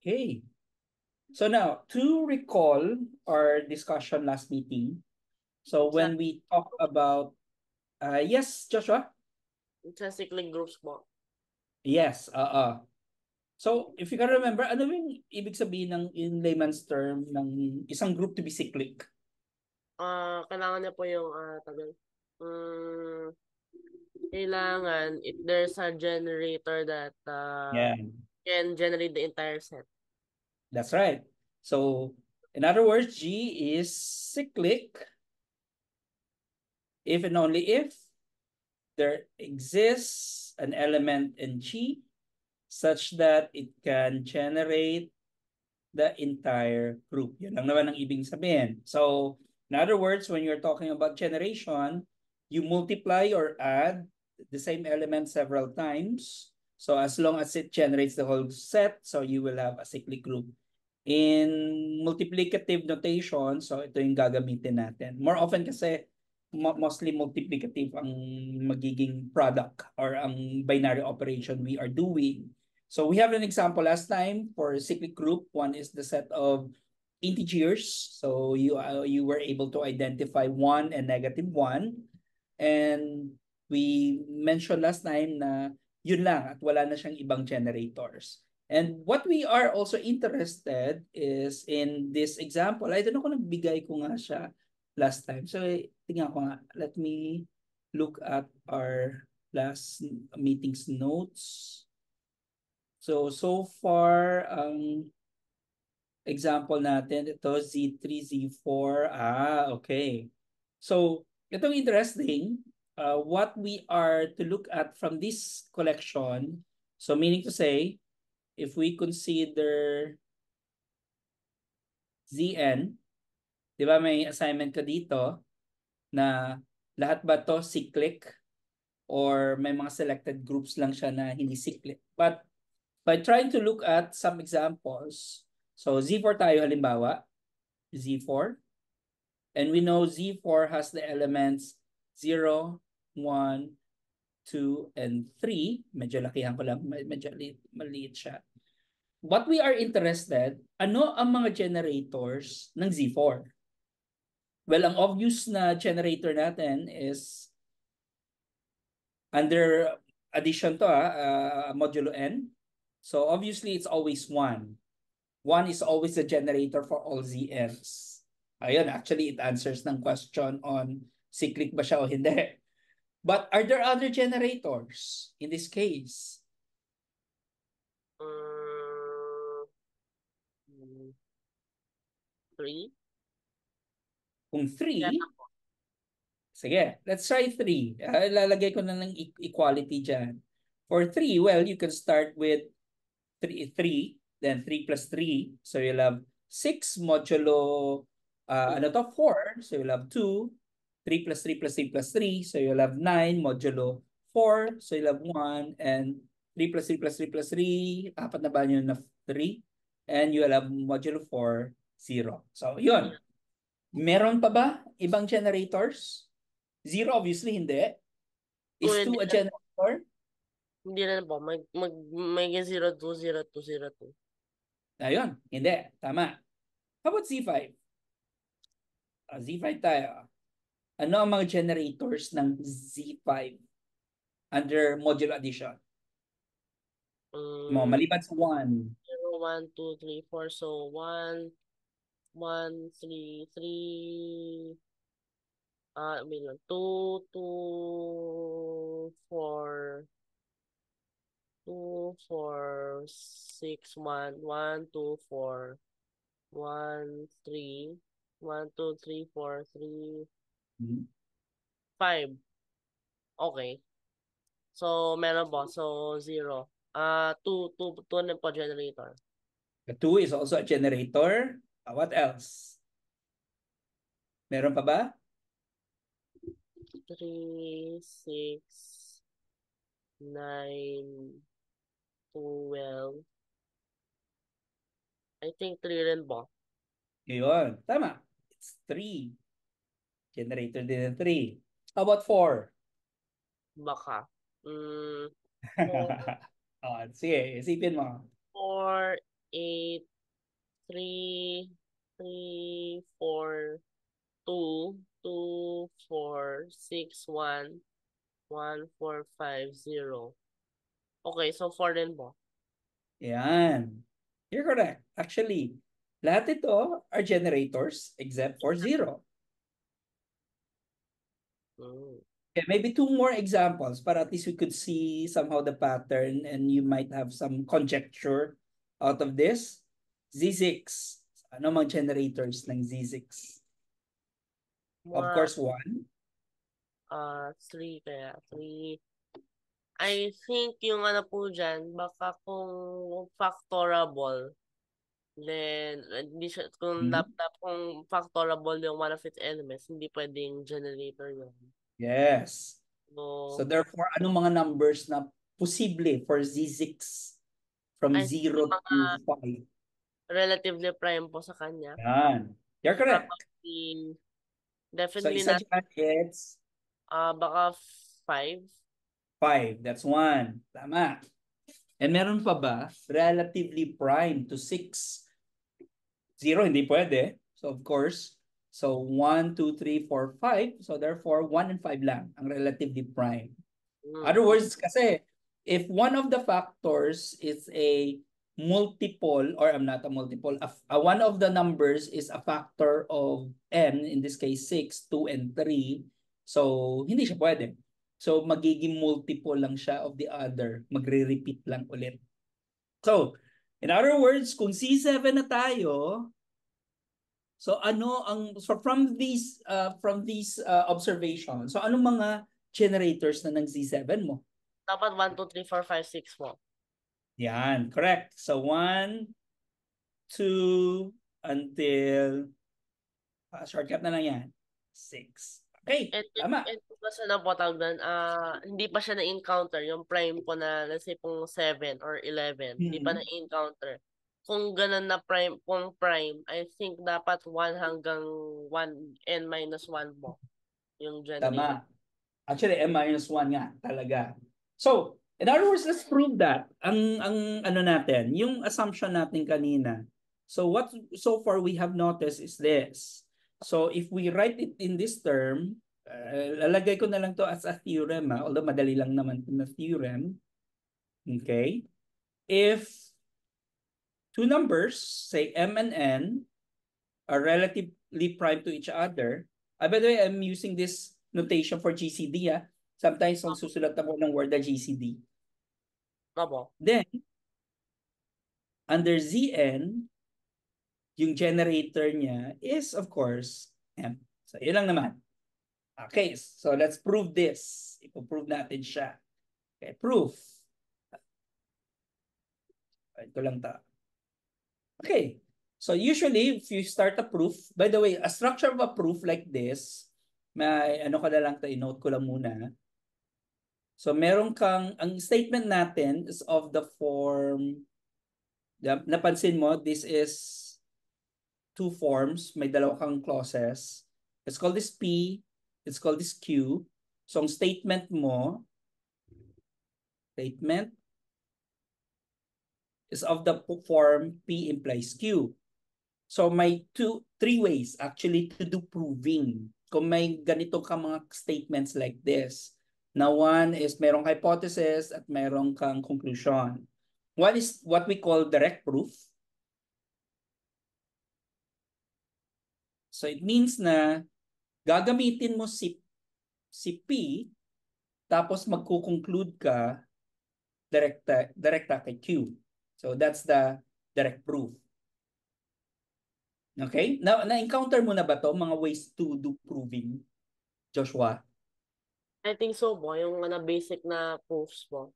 Okay. So now, to recall our discussion last meeting, so when we talk about, uh, yes, Joshua? Intrinsically groups po. Yes, uh-uh. So, if you can remember, ano yung ibig sabihin ng in layman's term ng isang group to be cyclic? Uh, kailangan na po yung, uh, tagal, um, kailangan, if there's a generator that, uh, yeah. can generate the entire set. That's right. So in other words, G is cyclic if and only if there exists an element in G such that it can generate the entire group. Yun lang naman ang ibig sabihin. So, in other words, when you're talking about generation, you multiply or add the same element several times So as long as it generates the whole set, so you will have a cyclic group. In multiplicative notation, so ito yung gagamitin natin. More often kasi mostly multiplicative ang magiging product or ang binary operation we are doing. So we have an example last time for cyclic group. One is the set of integers. So you uh, you were able to identify 1 and negative 1. And we mentioned last time na yun lang at wala na siyang ibang generators. And what we are also interested is in this example. I don't know kung nagbigay ko nga siya last time. So eh, tingnan ko nga. Let me look at our last meeting's notes. So, so far, ang um, example natin, ito Z3, Z4. Ah, okay. So, itong interesting, Uh, what we are to look at from this collection, so meaning to say, if we consider Zn, di ba may assignment ka dito na lahat ba to cyclic or may mga selected groups lang siya na hindi cyclic. But by trying to look at some examples, so Z4 tayo halimbawa, Z4, and we know Z4 has the elements 0, 1, 2, and 3. Medyo lakihan ko lang. Medyo maliit, maliit siya. What we are interested, ano ang mga generators ng Z4? Well, ang obvious na generator natin is under addition to, ah, uh, modulo n. So obviously, it's always 1. 1 is always the generator for all ZFs. Ayun, actually, it answers ng question on cyclic ba siya o hindi. But are there other generators in this case? Uh, three? Kung three, yeah. sige, let's try three. Uh, lalagay ko na lang equality dyan. For three, well, you can start with three, three then three plus three. So you'll have six modulo, uh, ano to, four. So you'll have two. 3 plus 3 plus 3 plus 3, so you'll have 9 modulo 4, so you'll have 1, and 3 plus 3 plus 3 plus 3, apat na ba banyo na 3, and you'll have modulo 4, 0. So, yun. Meron pa ba ibang generators? 0 obviously, hindi. Is 2 a generator? Hindi na po. Mag, mag, magiging 0, 2, 0, 2, 0, 2. Ayun, hindi. Tama. How about c 5 Uh, Z5 tayo. Ano ang mga generators ng Z5 under module addition? Um, mm. Mo, maliban sa 1. 0, 1, 2, 3, 4. So 1, 1, 3, 3, ah, uh, wait lang, 2, 2, 4, 2, 4, 6, 1, 1, 2, 4, 1, 3, 1, 2, 3, 4, 3, Mm-hmm. Five. Okay. So, meron po. So, zero. Uh, two, two, two na po generator. The ah, two is also a generator. Uh, what else? Meron pa ba? Three, six, nine, twelve. I think three rin po. Yun. Tama. It's three. Generator din ang 3. How about 4? Baka. Mm, oh, sige, isipin mo. 4, 8, 3, 3, 4, 2, 2, 4, 6, 1, 1, 4, 5, 0. Okay, so 4 din po. Ayan. You're correct. Actually, lahat ito are generators except for 0. Mm. Okay, maybe two more examples, but at least we could see somehow the pattern and you might have some conjecture out of this. Z6. Ano mga generators ng Z6? One, of course, one. Uh, three kaya. Three. I think yung ano po dyan, baka kung factorable, Then, hindi eh, siya, kung hmm. laptop, kung factorable yung one of its elements, hindi pwedeng generator yun. Yes. So, so therefore, anong mga numbers na posible for Z6 from 0 to 5? Relatively prime po sa kanya. Yan. You're correct. Kapag, definitely so, not. It's? Uh, baka 5. 5. That's one. Tama. And meron pa ba relatively prime to 6? 0, hindi pwede. So of course, so 1, 2, 3, 4, 5. So therefore, 1 and 5 lang ang relatively prime. Mm. Other words, kasi if one of the factors is a multiple or I'm not a multiple, a, a one of the numbers is a factor of n, in this case 6, 2, and 3. So hindi siya pwede. So magiging multiple lang siya of the other. Magre-repeat lang ulit. So, in other words, kung C7 na tayo, so ano ang so from these uh, from these uh, observations, so anong mga generators na ng C7 mo? Dapat 1 2 3 4 5 6 mo. Yan, correct. So 1 2 until uh, shortcut na lang yan. 6. Okay, and, tama. And, kasi na po tawag doon, uh, hindi pa siya na-encounter yung prime po na let's say pong 7 or 11, mm-hmm. hindi pa mm. na-encounter. Kung ganun na prime, kung prime, I think dapat 1 hanggang 1 n minus 1 po yung generation. Tama. Actually, n minus 1 nga talaga. So, in other words, let's prove that. Ang ang ano natin, yung assumption natin kanina. So what so far we have noticed is this. So if we write it in this term, eh, lalagay ko na lang to as a theorem, ha? although madali lang naman na theorem. Okay? If two numbers, say m and n, are relatively prime to each other, uh, by the way, I'm using this notation for GCD. Ah. Sometimes, ang susulat na ng word na GCD. Bravo. Then, under Zn, yung generator niya is, of course, m. So, yun lang naman a case. So let's prove this. Ipo-prove natin siya. Okay, proof. Ito lang ta. Okay. So usually, if you start a proof, by the way, a structure of a proof like this, may ano ka na lang ta, note ko lang muna. So meron kang, ang statement natin is of the form, napansin mo, this is two forms, may dalawa kang clauses. It's called this P It's called this Q. So ang statement mo, statement is of the form P implies Q. So may two, three ways actually to do proving. Kung may ganito ka mga statements like this. Na one is merong hypothesis at merong kang conclusion. One is what we call direct proof. So it means na gagamitin mo si si P tapos magko-conclude ka direkta direkta kay Q. So that's the direct proof. Okay? Na na-encounter mo na ba 'to mga ways to do proving? Joshua? I think so, boy. Yung mga basic na proofs mo.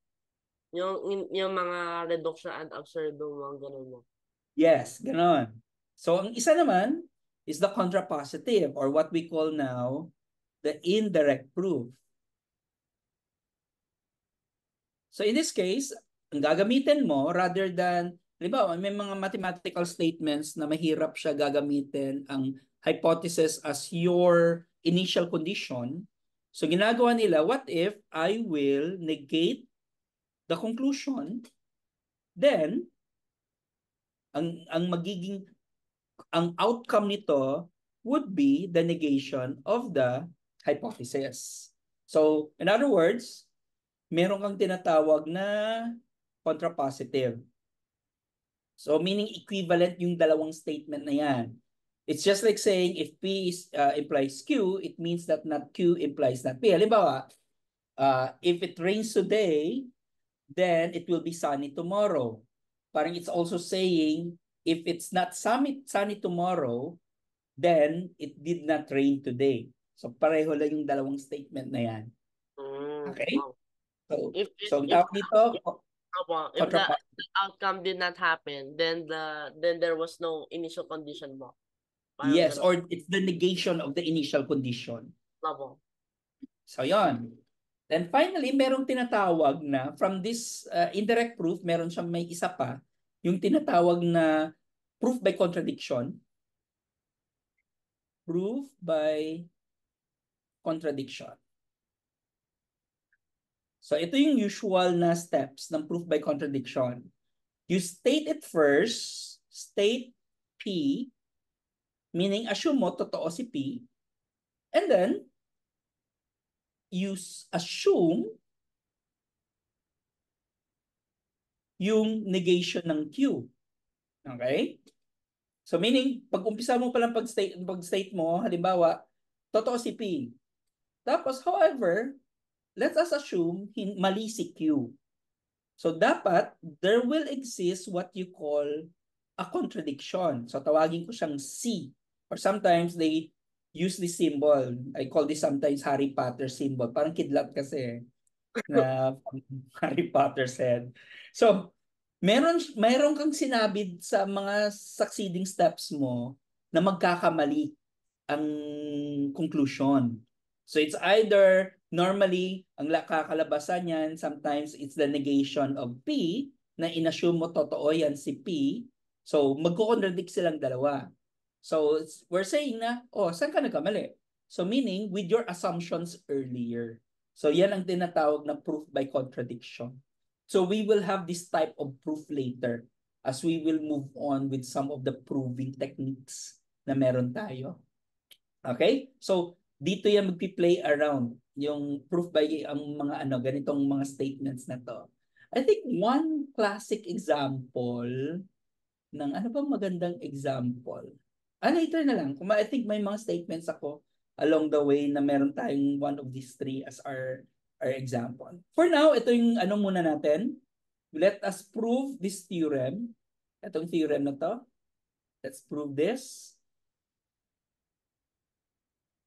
Yung, yung mga reduction ad absurdum, mga ganun mo. Yes, ganun. So, ang isa naman, is the contrapositive or what we call now the indirect proof. So in this case, ang gagamitin mo rather than, di ba, may mga mathematical statements na mahirap siya gagamitin ang hypothesis as your initial condition. So ginagawa nila, what if I will negate the conclusion? Then, ang, ang magiging ang outcome nito would be the negation of the hypothesis. So, in other words, meron kang tinatawag na contrapositive. So, meaning equivalent yung dalawang statement na yan. It's just like saying if P is, uh, implies Q, it means that not Q implies not P. Halimbawa, uh, if it rains today, then it will be sunny tomorrow. Parang it's also saying if it's not summit sunny tomorrow, then it did not rain today. So pareho lang yung dalawang statement na yan. Mm, okay? So, if, if, so if, dito, if, if the, the outcome did not happen, then the then there was no initial condition mo. yes, or it's the negation of the initial condition. Labo. So yon. Then finally, merong tinatawag na from this uh, indirect proof, meron siyang may isa pa yung tinatawag na proof by contradiction. Proof by contradiction. So ito yung usual na steps ng proof by contradiction. You state it first, state P, meaning assume mo totoo si P, and then you assume yung negation ng Q. Okay? So meaning, pag umpisa mo palang pag-state pag -state mo, halimbawa, totoo si P. Tapos, however, let us assume hin mali si Q. So dapat, there will exist what you call a contradiction. So tawagin ko siyang C. Or sometimes they use this symbol. I call this sometimes Harry Potter symbol. Parang kidlat kasi na Harry Potter's head. So, meron, meron kang sinabi sa mga succeeding steps mo na magkakamali ang conclusion. So, it's either normally, ang kakalabasan niyan, sometimes it's the negation of P na inassume mo totoo yan si P. So, magko-contradict silang dalawa. So, we're saying na, oh, saan ka nagkamali? So, meaning, with your assumptions earlier. So yan ang tinatawag na proof by contradiction. So we will have this type of proof later as we will move on with some of the proving techniques na meron tayo. Okay? So dito yan magpi-play around yung proof by ang mga ano ganitong mga statements na to. I think one classic example ng ano bang magandang example. Ah, later na lang. Kung I think may mga statements ako along the way na meron tayong one of these three as our our example. For now, ito yung anong muna natin. Let us prove this theorem. Itong theorem na to. Let's prove this.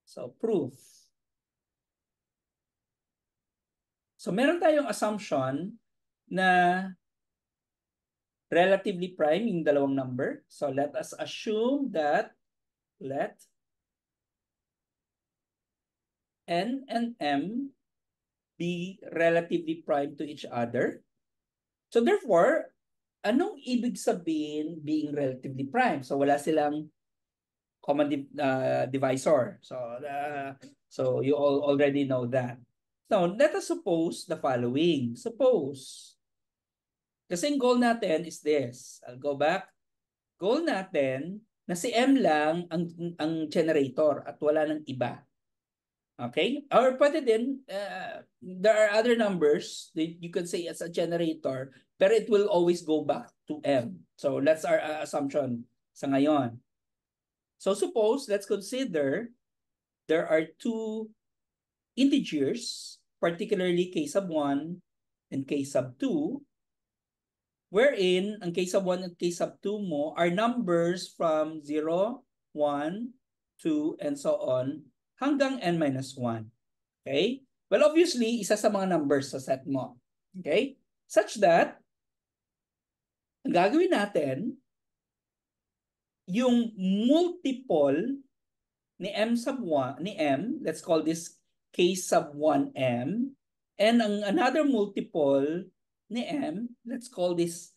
So, proof. So, meron tayong assumption na relatively prime yung dalawang number. So, let us assume that let N and M be relatively prime to each other? So therefore, anong ibig sabihin being relatively prime? So wala silang common div uh, divisor. So uh, so you all already know that. Now, let us suppose the following. Suppose, kasi goal natin is this. I'll go back. Goal natin na si M lang ang, ang generator at wala ng iba. Okay? Or pwede then, uh, there are other numbers that you can say as a generator, but it will always go back to M. So that's our uh, assumption sa ngayon. So suppose, let's consider there are two integers, particularly k sub 1 and k sub 2, wherein ang k sub 1 and k sub 2 mo are numbers from 0, 1, 2, and so on hanggang n minus 1. Okay? Well, obviously, isa sa mga numbers sa set mo. Okay? Such that, ang gagawin natin, yung multiple ni M sub 1, ni M, let's call this K sub 1M, and ang another multiple ni M, let's call this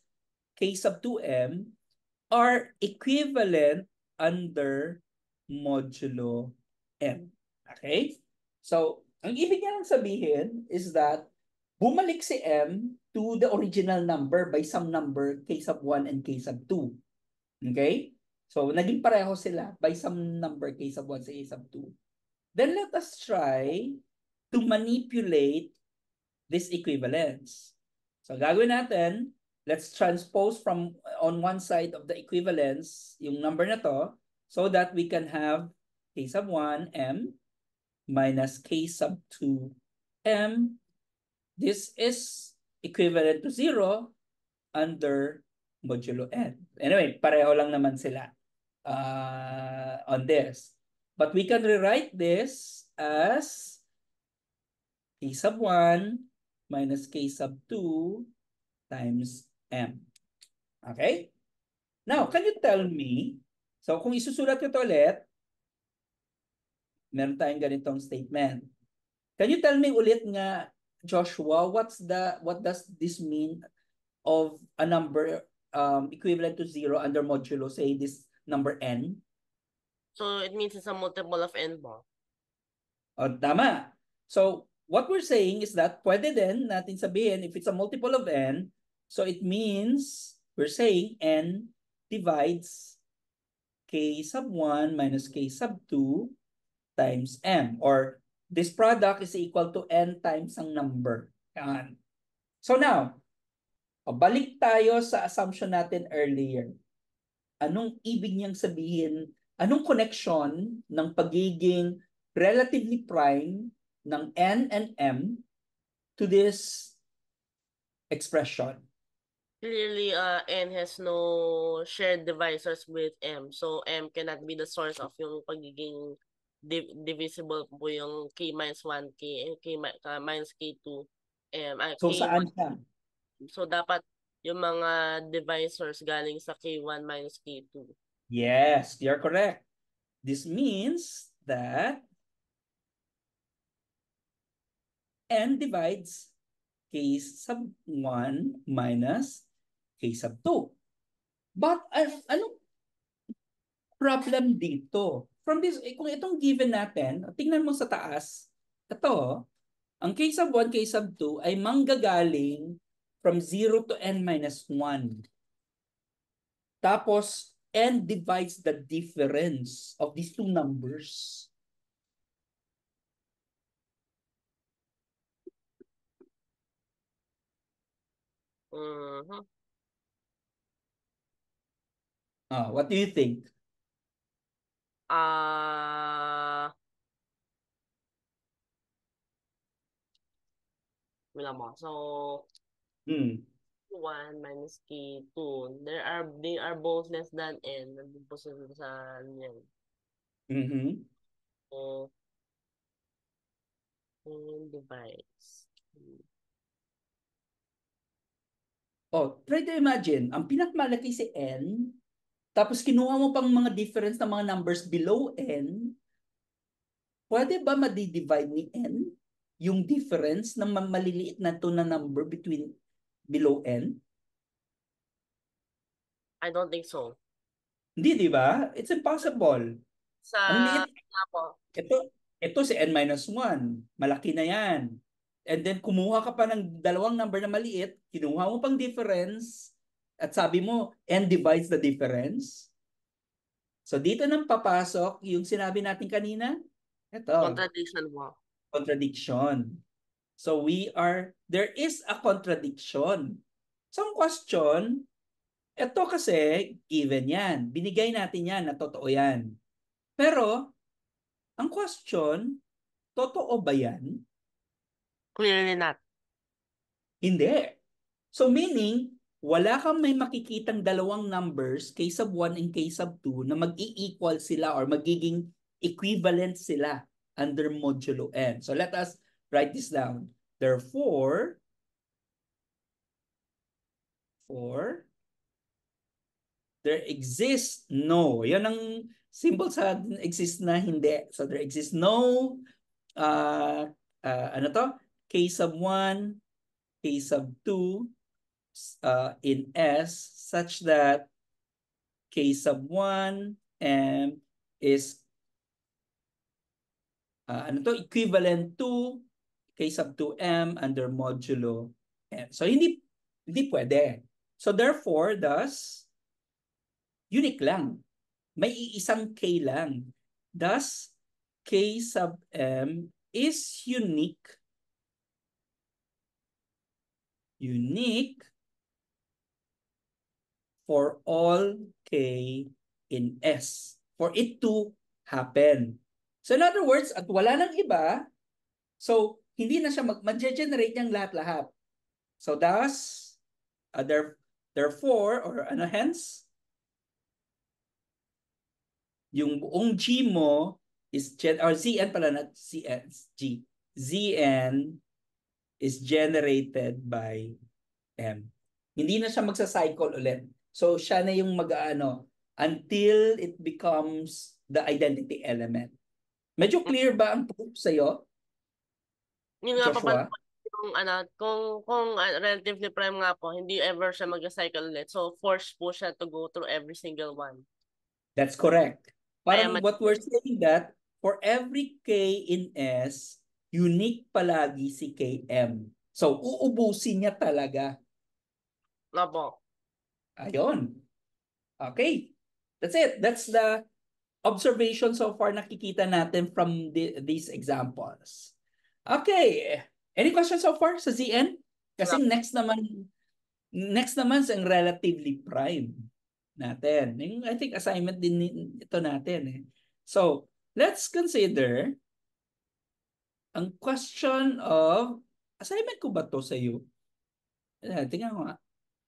K sub 2M, are equivalent under modulo M. Okay? So, ang ibig niya lang sabihin is that bumalik si M to the original number by some number k sub 1 and k sub 2. Okay? So, naging pareho sila by some number k sub 1 sa k sub 2. Then let us try to manipulate this equivalence. So, gagawin natin, let's transpose from on one side of the equivalence yung number na to so that we can have k sub 1, m, minus k sub 2, m. This is equivalent to 0 under modulo n. Anyway, pareho lang naman sila uh, on this. But we can rewrite this as k sub 1 minus k sub 2 times m. Okay? Now, can you tell me, so kung isusulat ko ito ulit, meron tayong ganitong statement. Can you tell me ulit nga, Joshua, what's the what does this mean of a number um, equivalent to zero under modulo, say this number n? So it means it's a multiple of n ba? Oh, tama. So what we're saying is that pwede din natin sabihin if it's a multiple of n, so it means we're saying n divides k sub 1 minus k sub 2 times m or this product is equal to n times ang number. Yan. So now, pabalik tayo sa assumption natin earlier. Anong ibig niyang sabihin? Anong connection ng pagiging relatively prime ng n and m to this expression? Clearly, uh, n has no shared divisors with m. So, m cannot be the source of yung pagiging div- divisible po yung k minus 1k and eh, k mi- uh, minus k2 um, uh, so k1. saan siya so dapat yung mga divisors galing sa k1 minus k2 yes you're correct this means that n divides k sub 1 minus k sub 2 but uh, anong problem dito from this, eh, kung itong given natin, tingnan mo sa taas, ito, ang k sub 1, k sub 2 ay manggagaling from 0 to n minus 1. Tapos, n divides the difference of these two numbers. Uh -huh. Oh, ah, what do you think? uh, wala mo. So, mm. 1 minus K2. There are, they are both less than N. Nandun po sa, sa niyan. Mm-hmm. So, and device. Oh, try to imagine, ang pinakamalaki si N, tapos kinuha mo pang mga difference ng mga numbers below n, pwede ba madi-divide ni n yung difference ng maliliit na to na number between below n? I don't think so. Hindi, di ba? It's impossible. Sa example. Ito, ito si n minus 1. Malaki na yan. And then kumuha ka pa ng dalawang number na maliit, kinuha mo pang difference, at sabi mo, and divides the difference. So dito nang papasok yung sinabi natin kanina. Ito. Contradiction mo. Contradiction. So we are, there is a contradiction. So ang question, ito kasi given yan. Binigay natin yan na totoo yan. Pero, ang question, totoo ba yan? Clearly not. Hindi. So meaning, wala kang may makikitang dalawang numbers, case of 1 and case of 2, na mag-i-equal sila or magiging equivalent sila under modulo n. So let us write this down. Therefore, for there exists no. Yan ang symbol sa exist na hindi. So there exists no uh, uh, ano to? Case of 1, case of 2, uh, in S such that K sub 1 M is uh, ano to equivalent to K sub 2 M under modulo M. So hindi hindi pwede. So therefore thus unique lang. May iisang K lang. Thus K sub M is unique unique for all K in S. For it to happen. So in other words, at wala nang iba, so hindi na siya mag-generate mag ng lahat-lahat. So thus, uh, there, therefore, or ano hence, yung buong G mo is, gen or Zn pala na, Cn, G. Zn is generated by M. Hindi na siya magsa-cycle ulit. So siya na yung mag-ano until it becomes the identity element. Medyo clear ba ang proof sa iyo? Yun nga Joshua? pa kung ano, kung kung uh, ah, relatively prime nga po, hindi ever siya mag-cycle ulit. So forced po siya to go through every single one. That's correct. Parang Kaya, what we're saying that for every K in S, unique palagi si KM. So, uubusin niya talaga. Opo. Ayon. Okay. That's it. That's the observation so far nakikita natin from the, these examples. Okay. Any questions so far sa ZN? Kasi yeah. next naman next naman sa relatively prime natin. Yung, I think assignment din ito natin. Eh. So, let's consider ang question of assignment ko ba to sa iyo? Eh, tingnan ko nga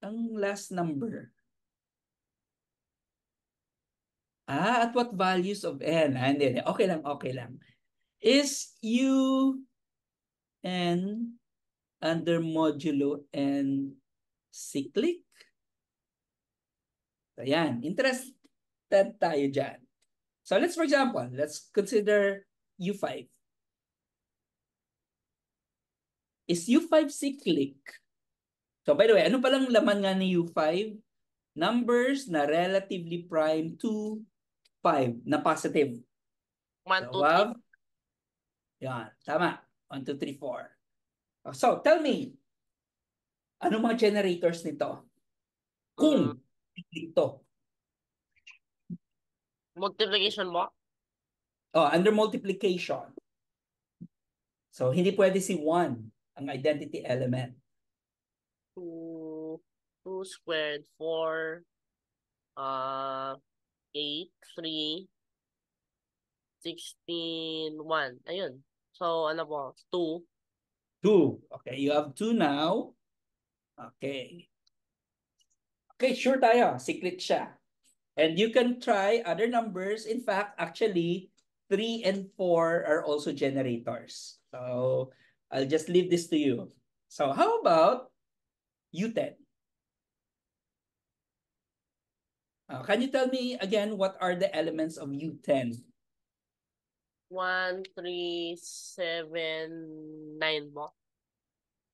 ang last number. Ah, at what values of n? Ah, hindi, okay lang, okay lang. Is u n under modulo n cyclic? So, ayan, interested tayo dyan. So let's, for example, let's consider u5. Is u5 cyclic? So by the way, ano palang laman nga ni U5? Numbers na relatively prime to 5 na positive. 1, 2, 3. Yan, tama. 1, 2, 3, 4. So, tell me, ano mga generators nito? Kung hmm. ito. Multiplication mo? Oh, under multiplication. So, hindi pwede si 1 ang identity element. 2, 2 squared, 4, uh, 8, 3, 16, Ayun. So, ano po? 2. 2. Okay, you have 2 now. Okay. Okay, sure tayo. Secret siya. And you can try other numbers. In fact, actually, 3 and 4 are also generators. So, I'll just leave this to you. So, how about U10. Uh, can you tell me again what are the elements of U10? 1, 3, 7, 9 more.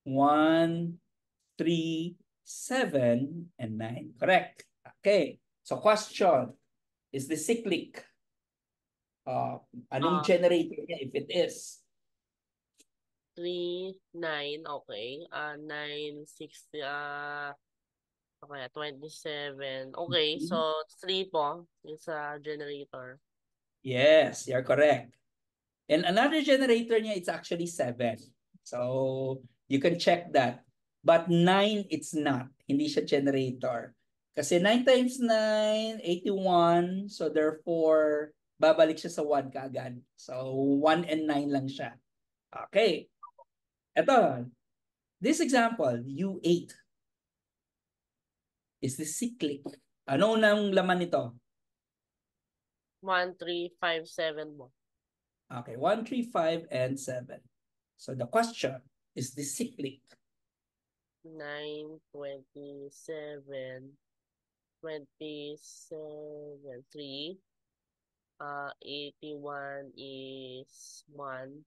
1, 3, 7, and 9. Correct. Okay. So question, is the cyclic? Uh, anong uh, generator if it is? 3, 9, okay. Uh, 9, 6, uh, okay, 27. Okay, so 3 mm-hmm. po yung sa generator. Yes, you're correct. And another generator niya, it's actually 7. So, you can check that. But 9, it's not. Hindi siya generator. Kasi 9 times 9, 81. So, therefore, babalik siya sa 1 kaagad. So, 1 and 9 lang siya. Okay. Ito, this example, U8. Is this cyclic? Ano unang laman nito? 1, 3, 5, 7 mo. Okay, 1, 3, 5, and 7. So the question, is this cyclic? 9, 27, 27, 3, uh, 81 is 1,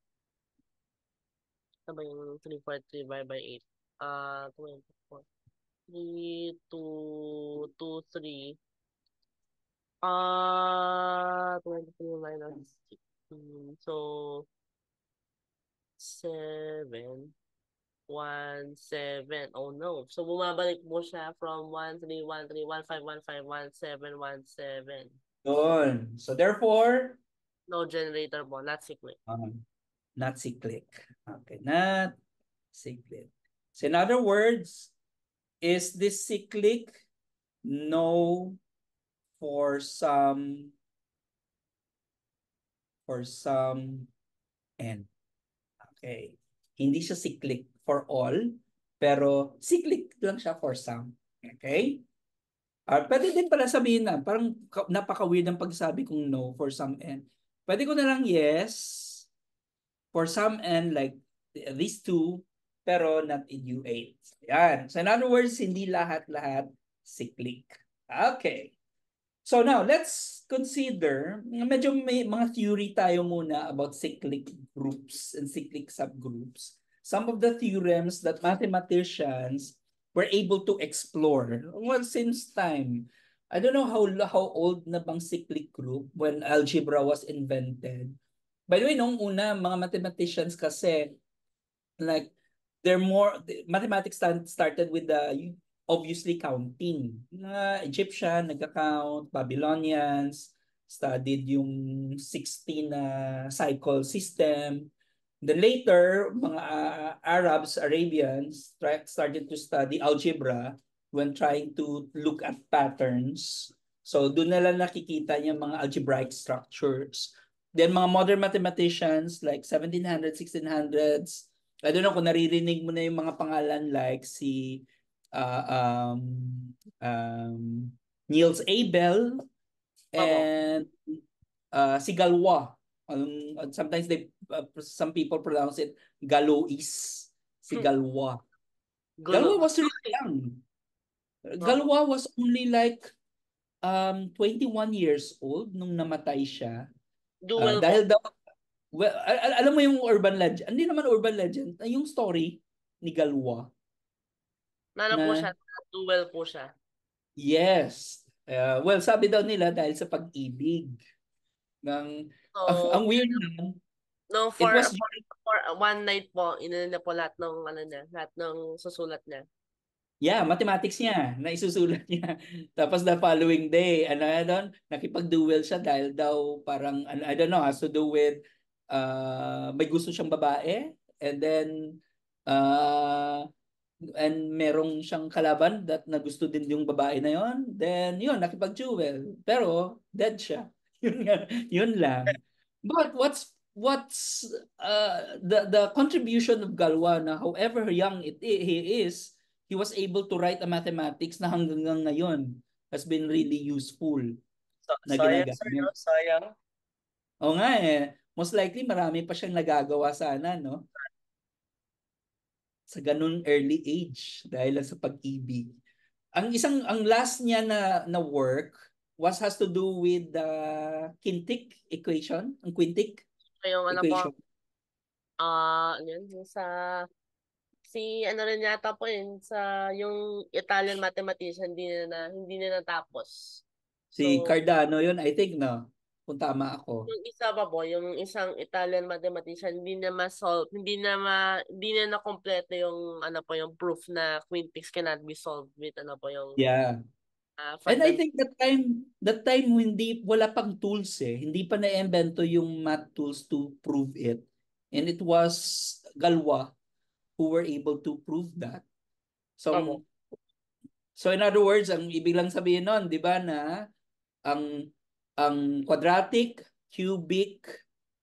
Ano ba yung 3.3 by 8? Ah, uh, 24. 3, 2, 2, 3. Ah, uh, 23 minus 16. So, 7. 1, 7. Oh no. So, bumabalik mo siya from 1, 3, 1, 3, 1, 5, 1, 5, 1, 7, 1, 7. Doon. So, therefore? No generator po. Not cyclic. Um, not cyclic. Okay, not cyclic. So in other words, is this cyclic? No for some for some n. Okay. Hindi siya cyclic for all, pero cyclic lang siya for some. Okay? Or ah, pwede din pala sabihin na, parang napaka-weird ang pagsabi kong no for some n. Pwede ko na lang yes For some end, like these two, pero not in U8. Yan. So in other words, hindi lahat-lahat cyclic. Okay. So now, let's consider, medyo may mga theory tayo muna about cyclic groups and cyclic subgroups. Some of the theorems that mathematicians were able to explore. Well, since time, I don't know how how old na bang cyclic group when algebra was invented. By the way, nung una, mga mathematicians kasi, like, they're more, mathematics started with the, obviously, counting. Na Egyptian, nagka-count, Babylonians, studied yung 16 na uh, cycle system. Then later, mga uh, Arabs, Arabians, tried, started to study algebra when trying to look at patterns. So doon na lang nakikita niya mga algebraic structures. Then mga modern mathematicians like 1700s, 1600s, I don't know kung naririnig mo na yung mga pangalan like si uh, um, um, Niels Abel and uh, si Galois. Um, sometimes they uh, some people pronounce it Galois. Si hmm. Galois. Hmm. Galois was really young. Oh. Galois was only like um 21 years old nung namatay siya. Dual. Uh, dahil daw, well, al- alam mo yung urban legend, hindi naman urban legend, ah, yung story ni Galwa. Ano na, po siya? Dual po siya. Yes. Uh, well, sabi daw nila dahil sa pag-ibig ng so, uh, ang weird naman. No, for, it was, for, for one night po, inano na po lahat ng ano na, lahat ng susulat niya. Yeah, mathematics niya, na isusulat niya. Tapos the following day, ano na doon, nakipag-duel siya dahil daw parang, I don't know, has to do with, uh, may gusto siyang babae, and then, uh, and merong siyang kalaban that nagusto din yung babae na yon then yun, nakipag-duel. Pero, dead siya. yun, nga, yun lang. But what's what's uh, the the contribution of Galwana, however young it he is, he was able to write a mathematics na hanggang ngayon has been really useful. Sa- na sayang, sir, sayang. Oo nga eh. Most likely marami pa siyang nagagawa sana, no? Sa ganun early age dahil lang sa pag-ibig. Ang isang ang last niya na na work was has to do with the quintic equation, ang quintic. Yung ah, ano equation. po? Ah, uh, yun, yung sa si ano rin yata po yun sa yung Italian mathematician hindi na, na hindi na natapos. Si so, Cardano yun, I think no. Kung tama ako. Yung isa ba po, yung isang Italian mathematician hindi na ma-solve, hindi na ma hindi na na-complete yung ano po yung proof na quintics cannot be solved with ano po yung Yeah. Uh, And I think that time that time hindi wala pang tools eh. Hindi pa na-invento yung math tools to prove it. And it was Galwa who were able to prove that. So, um, so in other words, ang ibig lang sabihin nun, di ba, na ang, ang quadratic, cubic,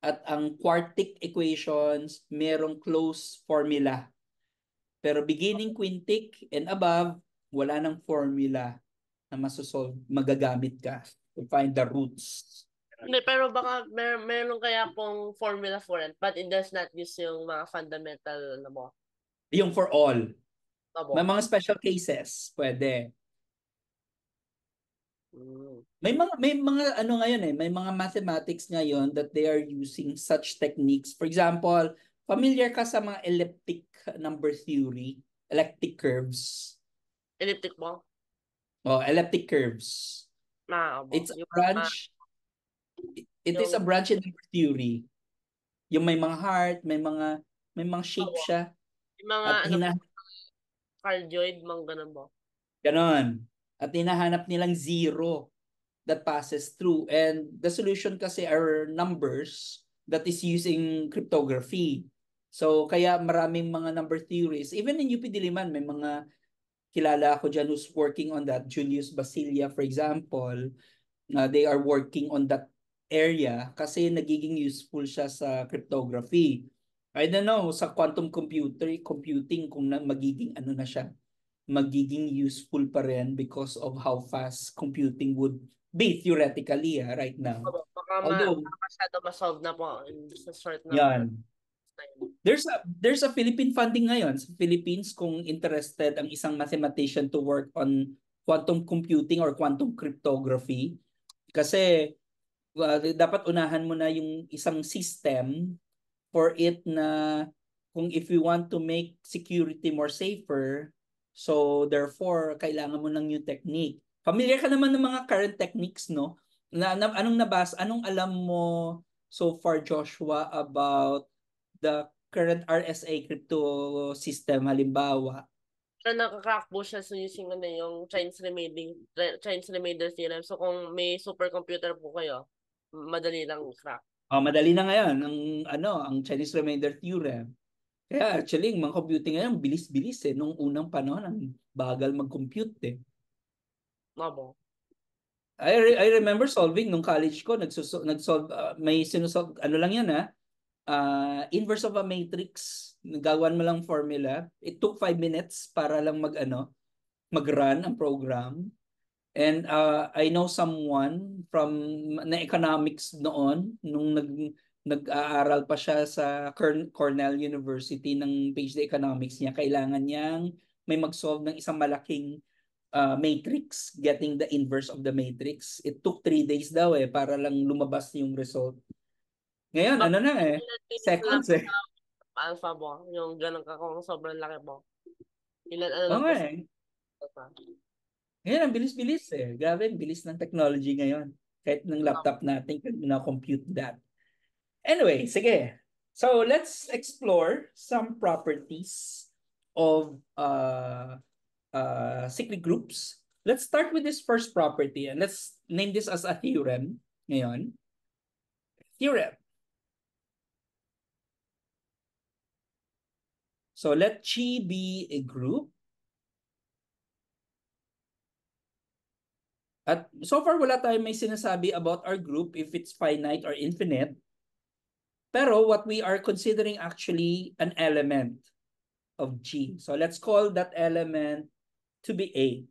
at ang quartic equations, merong close formula. Pero beginning quintic and above, wala nang formula na masosolve, magagamit ka to find the roots. Hindi, pero baka mer meron kaya pong formula for it, but it does not use yung mga fundamental, ano mo, yung for all. Opo. May mga special cases, pwede. Hmm. May mga may mga ano ngayon eh, may mga mathematics ngayon that they are using such techniques. For example, familiar ka sa mga elliptic number theory, elliptic curves. Elliptic ba? Oh, elliptic curves. Ah, It's a branch. It yung... is a branch in number theory. Yung may mga heart, may mga may mga shape obo. siya. Yung mga at ano, hina- cardioid, mga ganun ba? Ganon. At hinahanap nilang zero that passes through. And the solution kasi are numbers that is using cryptography. So kaya maraming mga number theories. Even in UP Diliman, may mga kilala ako dyan who's working on that. Julius Basilia, for example, uh, they are working on that area kasi nagiging useful siya sa cryptography. I don't know, sa quantum computer, computing kung na magiging ano na siya, magiging useful pa rin because of how fast computing would be theoretically ah, right now. Baka Although, ma- masyado masolve na po sa short na. Yan. There's a there's a Philippine funding ngayon sa Philippines kung interested ang isang mathematician to work on quantum computing or quantum cryptography kasi uh, dapat unahan mo na yung isang system for it na kung if we want to make security more safer, so therefore, kailangan mo ng new technique. Familiar ka naman ng mga current techniques, no? Na, na, anong nabas, anong alam mo so far, Joshua, about the current RSA crypto system, halimbawa? na nakakakbo siya so using ano yung Chinese remaining Chinese remainder theorem. So kung may supercomputer po kayo, madali lang crack. Oh, madali na ngayon ang ano, ang Chinese remainder theorem. Kaya actually, mga computing ngayon, bilis-bilis eh. Nung unang panahon, ang bagal mag-compute eh. Mabo. I, re- I remember solving nung college ko, nagsuso- nag-solve, uh, may sinusolve, ano lang yan ah, uh, inverse of a matrix, nagawan mo lang formula. It took 5 minutes para lang mag, ano, mag-run ang program. And uh, I know someone from na economics noon nung nag nag-aaral pa siya sa Cornell University ng PhD economics niya. Kailangan niyang may mag-solve ng isang malaking uh, matrix, getting the inverse of the matrix. It took three days daw eh para lang lumabas yung result. Ngayon, But, ano na eh? Seconds eh. Alpha mo, yung ganun ka kung sobrang laki mo. Ilan ano okay. eh. Ngayon, ang bilis-bilis eh. Grabe, ang bilis ng technology ngayon. Kahit ng laptop natin, na-compute that. Anyway, sige. So, let's explore some properties of uh, uh, cyclic groups. Let's start with this first property and let's name this as a theorem ngayon. Theorem. So let chi be a group At so far wala tayong may sinasabi about our group if it's finite or infinite. Pero what we are considering actually an element of G. So let's call that element to be A.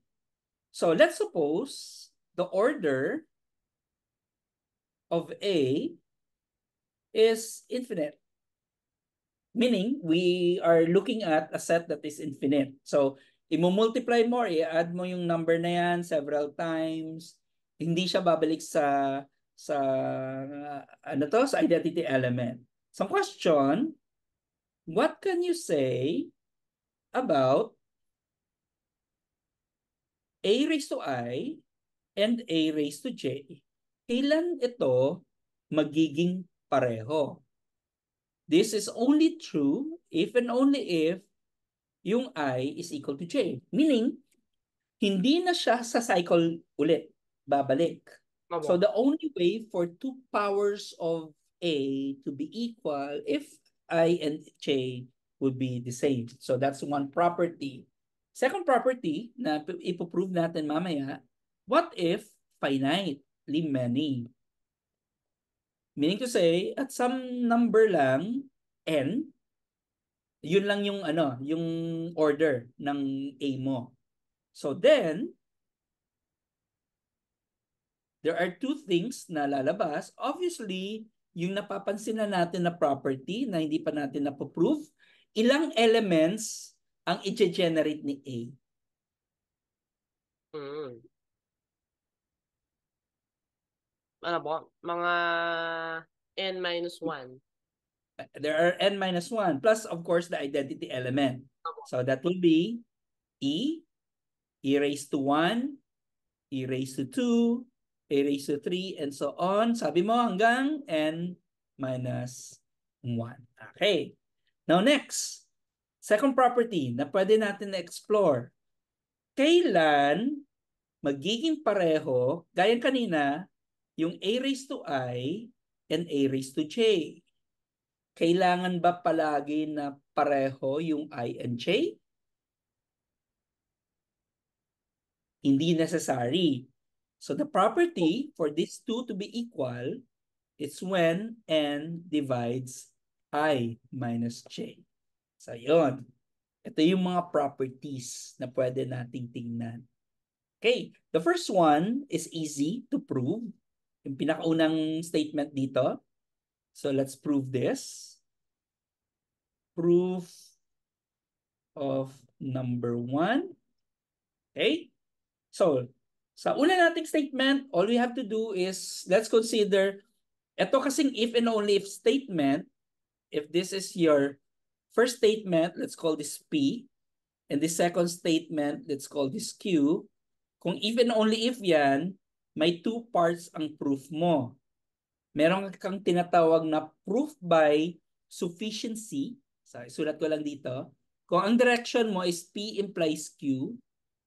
So let's suppose the order of A is infinite. Meaning, we are looking at a set that is infinite. So i-multiply more, i-add mo yung number na yan several times, hindi siya babalik sa sa uh, ano to, sa identity element. So question, what can you say about a raised to i and a raised to j? Kailan ito magiging pareho? This is only true if and only if yung I is equal to J. Meaning, hindi na siya sa cycle ulit. Babalik. Baba. So the only way for two powers of A to be equal if I and J would be the same. So that's one property. Second property na ipoprove natin mamaya, what if finitely many? Meaning to say, at some number lang, n, yun lang yung ano, yung order ng A mo. So then, there are two things na lalabas. Obviously, yung napapansin na natin na property na hindi pa natin napoprove, ilang elements ang i-generate ni A. Mm. Ano po? Mga n minus 1 there are n minus 1 plus of course the identity element. So that will be e, e raised to 1, e raised to 2, e raised to 3, and so on. Sabi mo hanggang n minus 1. Okay. Now next, second property na pwede natin explore Kailan magiging pareho, gaya kanina, yung a raised to i and a raised to j kailangan ba palagi na pareho yung I and J? Hindi necessary. So the property for these two to be equal is when N divides I minus J. So yun. Ito yung mga properties na pwede nating tingnan. Okay, the first one is easy to prove. Yung pinakaunang statement dito, So let's prove this. Proof of number one. Okay? So, sa una nating statement, all we have to do is, let's consider, ito kasing if and only if statement, if this is your first statement, let's call this P, and the second statement, let's call this Q, kung if and only if yan, may two parts ang proof mo meron kang tinatawag na proof by sufficiency. So, sulat ko lang dito. Kung ang direction mo is P implies Q,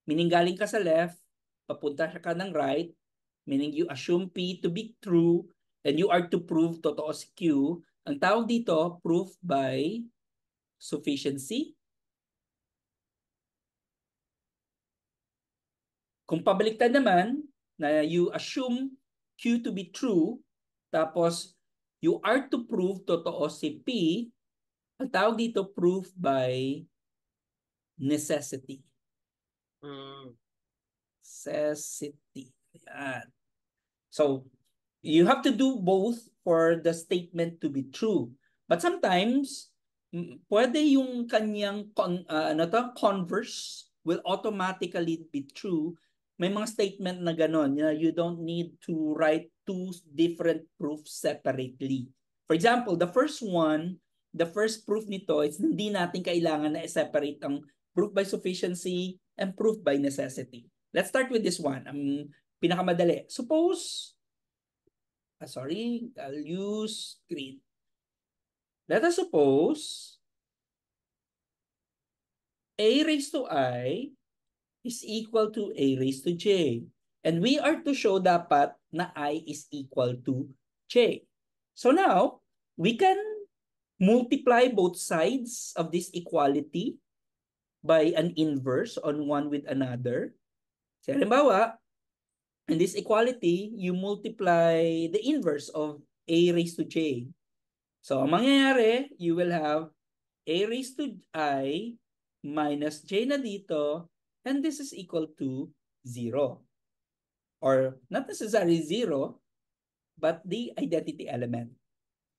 meaning galing ka sa left, papunta ka ng right, meaning you assume P to be true, and you are to prove totoo si Q. Ang tawag dito, proof by sufficiency. Kung pabaliktad naman, na you assume Q to be true, tapos, you are to prove totoo si P. Ang tawag dito, proof by necessity. Mm. Necessity. Yan. So, you have to do both for the statement to be true. But sometimes, pwede yung kanyang con, uh, ano to, converse will automatically be true. May mga statement na ganon. You, know, you don't need to write two different proofs separately. For example, the first one, the first proof nito is hindi natin kailangan na i-separate ang proof by sufficiency and proof by necessity. Let's start with this one. Ang um, pinakamadali. Suppose, ah, uh, sorry, I'll use green. Let us suppose a raised to i is equal to a raised to j. And we are to show dapat na I is equal to J. So now, we can multiply both sides of this equality by an inverse on one with another. So, halimbawa, in this equality, you multiply the inverse of a raised to j. So, ang mangyayari, you will have a raised to i minus j na dito, and this is equal to 0 or not necessarily zero, but the identity element.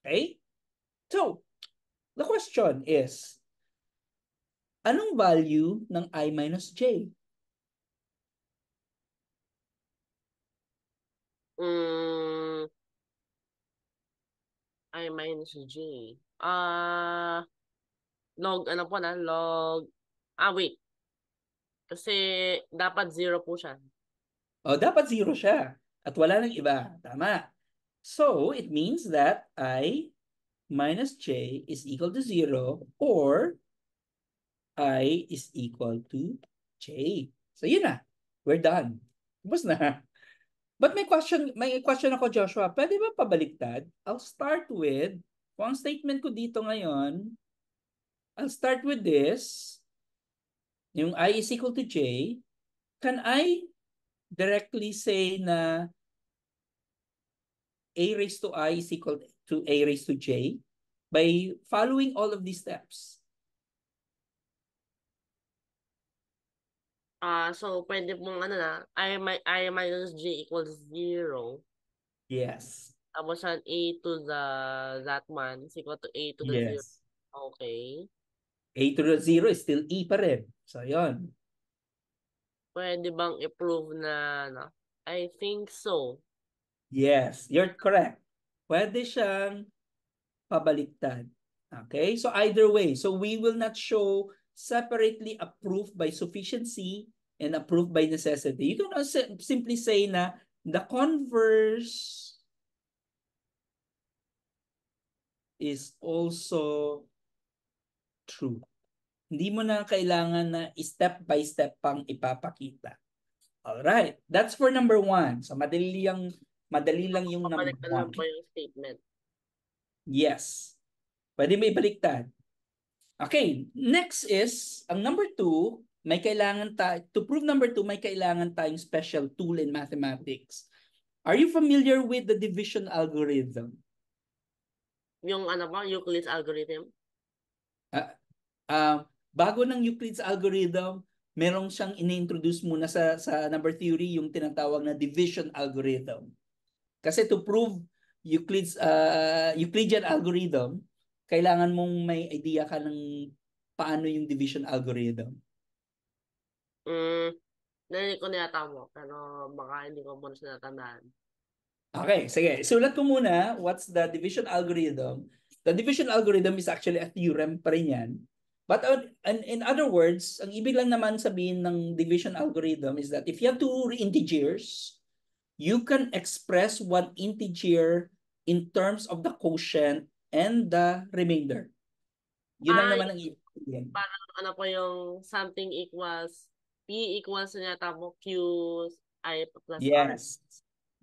Okay? So, the question is, anong value ng i minus j? Mm, i minus j. Ah, uh, log, ano po na, log, ah wait. Kasi dapat zero po siya. Oh, dapat zero siya. At wala nang iba. Tama. So, it means that I minus j is equal to zero or I is equal to j. So, yun na. We're done. Tapos na. But may question, may question ako, Joshua. Pwede ba pabaliktad? I'll start with, kung ang statement ko dito ngayon, I'll start with this. Yung I is equal to J. Can I directly say na a raised to i is equal to a raised to j by following all of these steps. Ah, uh, so pwede mong ano na, i, I minus j equals 0. Yes. Tapos yan, a to the that one is equal to a to the yes. 0. Okay. a to the 0 is still e pa rin. So, yun pwede bang i-prove na ano? I think so. Yes, you're correct. Pwede siyang pabaliktad. Okay? So either way, so we will not show separately a proof by sufficiency and a proof by necessity. You can also simply say na the converse is also true. Hindi mo na kailangan na step by step pang ipapakita. All right. That's for number one. So madali lang madali lang yung number one. lang po yung statement. Yes. Pwede mo ibaliktad. Okay, next is ang number two, may kailangan ta to prove number two, may kailangan tayong special tool in mathematics. Are you familiar with the division algorithm? Yung ano ba, Euclid's algorithm? Uh, uh, bago ng Euclid's algorithm, merong siyang ini-introduce muna sa, sa number theory yung tinatawag na division algorithm. Kasi to prove Euclid's uh, Euclidean algorithm, kailangan mong may idea ka ng paano yung division algorithm. Mm, narinig ko nilatamo, pero baka hindi ko muna sinatandaan. Okay, sige. Sulat ko muna, what's the division algorithm? The division algorithm is actually a theorem pa rin yan But on, uh, and in other words, ang ibig lang naman sabihin ng division algorithm is that if you have two integers, you can express one integer in terms of the quotient and the remainder. Yun lang naman ang ibig sabihin. Parang ano po yung something equals P equals na yata mo Q I plus yes.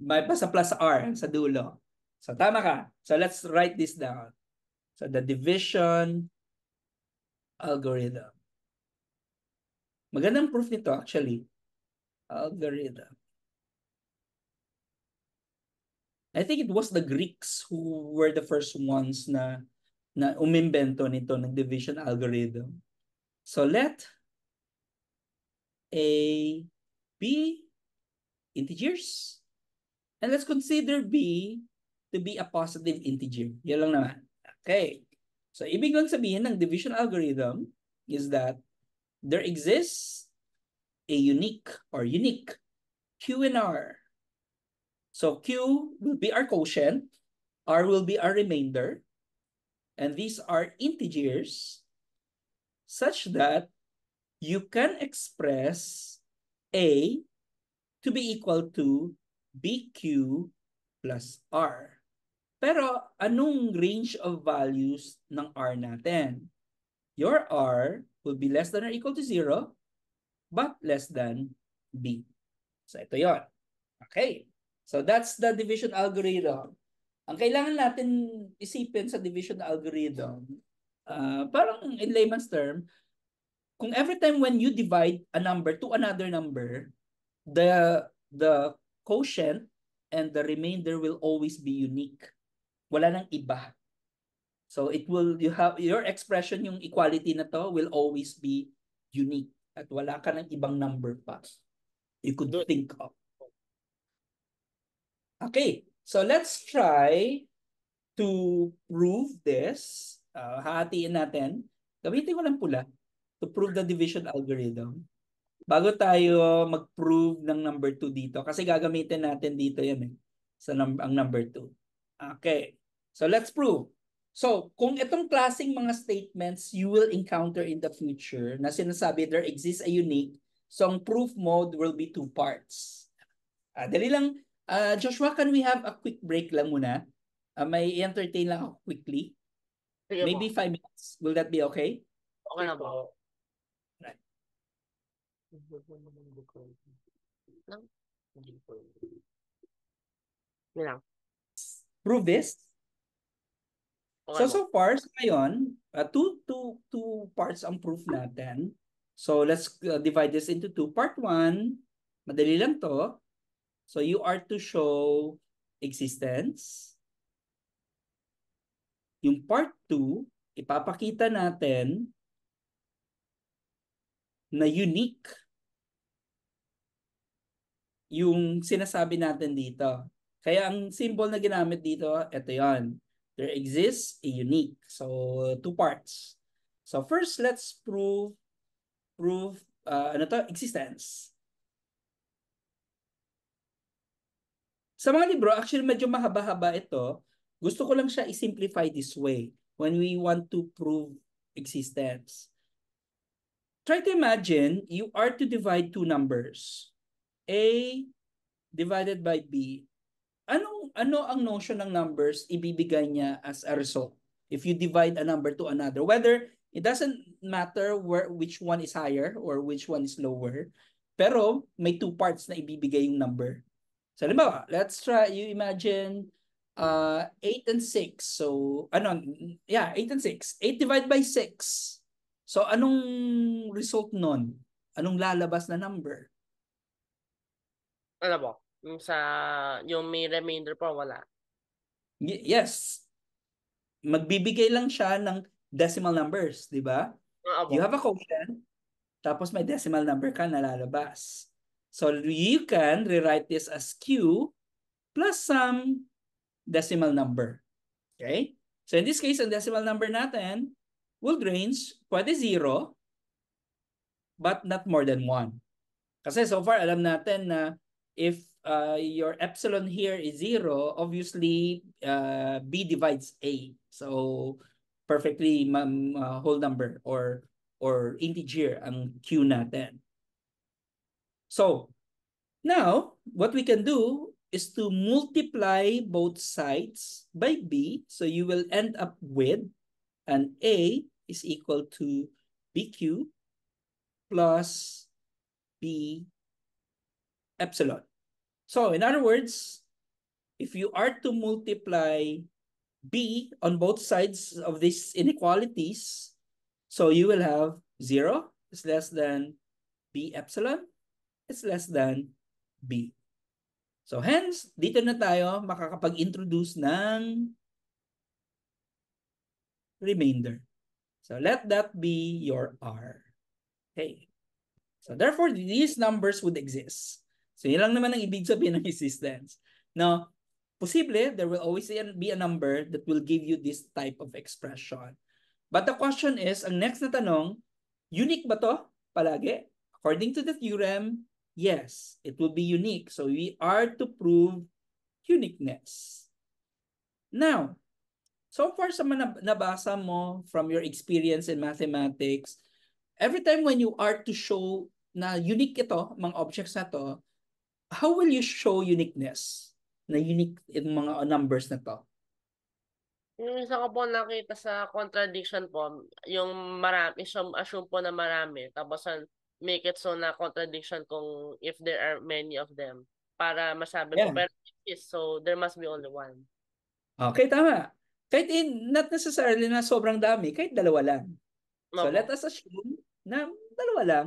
R. May sa plus R sa dulo. So tama ka. So let's write this down. So the division algorithm. Magandang proof nito actually. Algorithm. I think it was the Greeks who were the first ones na na umimbento nito ng division algorithm. So let A B integers and let's consider B to be a positive integer. Yan lang naman. Okay. So, ibig sabihin ng division algorithm is that there exists a unique or unique Q and R. So, Q will be our quotient, R will be our remainder, and these are integers such that you can express A to be equal to BQ plus R. Pero anong range of values ng R natin? Your R will be less than or equal to 0 but less than B. So ito yon. Okay. So that's the division algorithm. Ang kailangan natin isipin sa division algorithm, uh, parang in layman's term, kung every time when you divide a number to another number, the the quotient and the remainder will always be unique. Wala nang iba. So it will you have your expression yung equality na to will always be unique at wala ka ng ibang number pa you could think of. Okay, so let's try to prove this. Uh, hahatiin natin. Gamitin ko lang pula to prove the division algorithm. Bago tayo mag-prove ng number 2 dito kasi gagamitin natin dito 'yan eh sa num- ang number 2. Okay, So let's prove. So kung itong klaseng mga statements you will encounter in the future na sinasabi there exists a unique, so ang proof mode will be two parts. Uh, dali lang, uh, Joshua, can we have a quick break lang muna? Uh, may entertain lang ako quickly. Sige Maybe po. five minutes. Will that be okay? Okay na po. Right. Lang. Prove this. So, so far, sa ngayon, uh, two, two, two parts ang proof natin. So, let's uh, divide this into two. Part one, madali lang to. So, you are to show existence. Yung part two, ipapakita natin na unique yung sinasabi natin dito. Kaya ang symbol na ginamit dito, ito yon there exists a unique. So, two parts. So, first, let's prove, prove, uh, ano Existence. Sa mga libro, actually medyo mahaba-haba ito. Gusto ko lang siya i-simplify this way when we want to prove existence. Try to imagine you are to divide two numbers. A divided by B. Anong, ano ang notion ng numbers ibibigay niya as a result? If you divide a number to another, whether it doesn't matter where which one is higher or which one is lower, pero may two parts na ibibigay yung number. So, halimbawa, let's try, you imagine uh, 8 and 6. So, ano, yeah, 8 and 6. 8 divided by 6. So, anong result nun? Anong lalabas na number? Ano ba? Mm, sa yung may remainder pa wala. Y- yes. Magbibigay lang siya ng decimal numbers, 'di ba? Uh, you have a quotient tapos may decimal number ka na lalabas. So you can rewrite this as Q plus some decimal number. Okay? So in this case, ang decimal number natin would range pwede zero but not more than one. Kasi so far alam natin na if uh, your epsilon here is zero, obviously uh, B divides A. So perfectly um, uh, whole number or or integer ang Q natin. So now what we can do is to multiply both sides by B. So you will end up with an A is equal to BQ plus B epsilon. So in other words, if you are to multiply b on both sides of these inequalities, so you will have 0 is less than b epsilon is less than b. So hence, dito na tayo makakapag-introduce ng remainder. So let that be your r. Okay. So therefore, these numbers would exist. So yun lang naman ang ibig sabihin ng existence. No, posible, there will always be a number that will give you this type of expression. But the question is, ang next na tanong, unique ba to palagi? According to the theorem, yes, it will be unique. So we are to prove uniqueness. Now, so far sa mga nabasa mo from your experience in mathematics, every time when you are to show na unique ito, mga objects na to, how will you show uniqueness? Na unique yung mga numbers na to? Yung isa ko po nakita sa contradiction po, yung marami, isang assume po na marami. Tapos make it so na contradiction kung if there are many of them. Para masabi yeah. ko, pero is, so there must be only one. Okay, tama. Kahit in, not necessarily na sobrang dami, kahit dalawa lang. Okay. So let us assume na dalawa lang.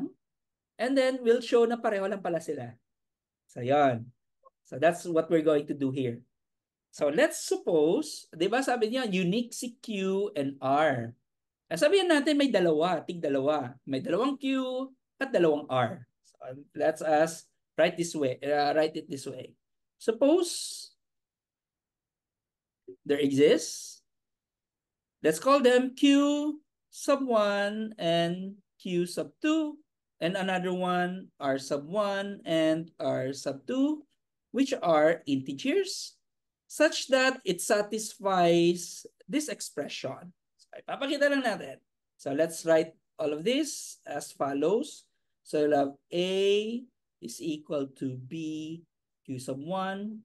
And then we'll show na pareho lang pala sila. So, yan. So, that's what we're going to do here. So, let's suppose, di ba sabi niya, unique si Q and R. Eh, sabihin natin may dalawa, tig dalawa. May dalawang Q at dalawang R. So, let's us write this way, uh, write it this way. Suppose there exists, let's call them Q sub 1 and Q sub 2 and another one r sub 1 and r sub 2, which are integers, such that it satisfies this expression. So, ipapakita lang natin. So, let's write all of this as follows. So, you'll have a is equal to b q sub 1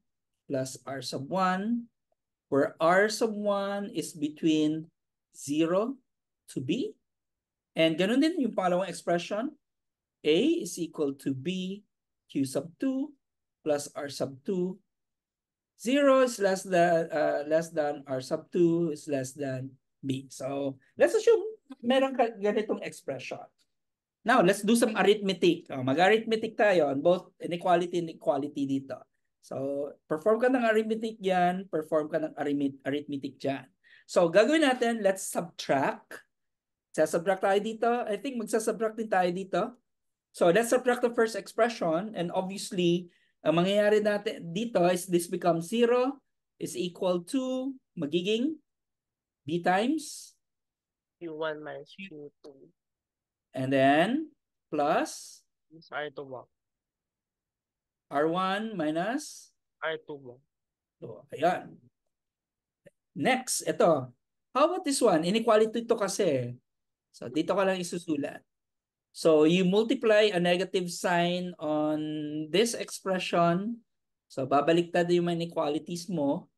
plus r sub 1, where r sub 1 is between 0 to b. And ganun din yung pangalawang expression, A is equal to B Q sub 2 plus R sub 2. 0 is less than, uh, less than R sub 2 is less than B. So let's assume meron ganitong expression. Now, let's do some arithmetic. Oh, Mag-arithmetic tayo on both inequality and equality dito. So, perform ka ng arithmetic yan, perform ka ng arithmetic dyan. So, gagawin natin, let's subtract. Sasubtract tayo dito. I think magsasubtract din tayo dito. So let's subtract the first expression and obviously ang mangyayari natin dito is this becomes 0 is equal to magiging b times q1 minus q2. And then plus is r2 r1 minus r2. So, ayan. Next, ito. How about this one? Inequality to kasi. So, dito ka lang isusulat. So you multiply a negative sign on this expression. So babaliktad yung inequalities mo.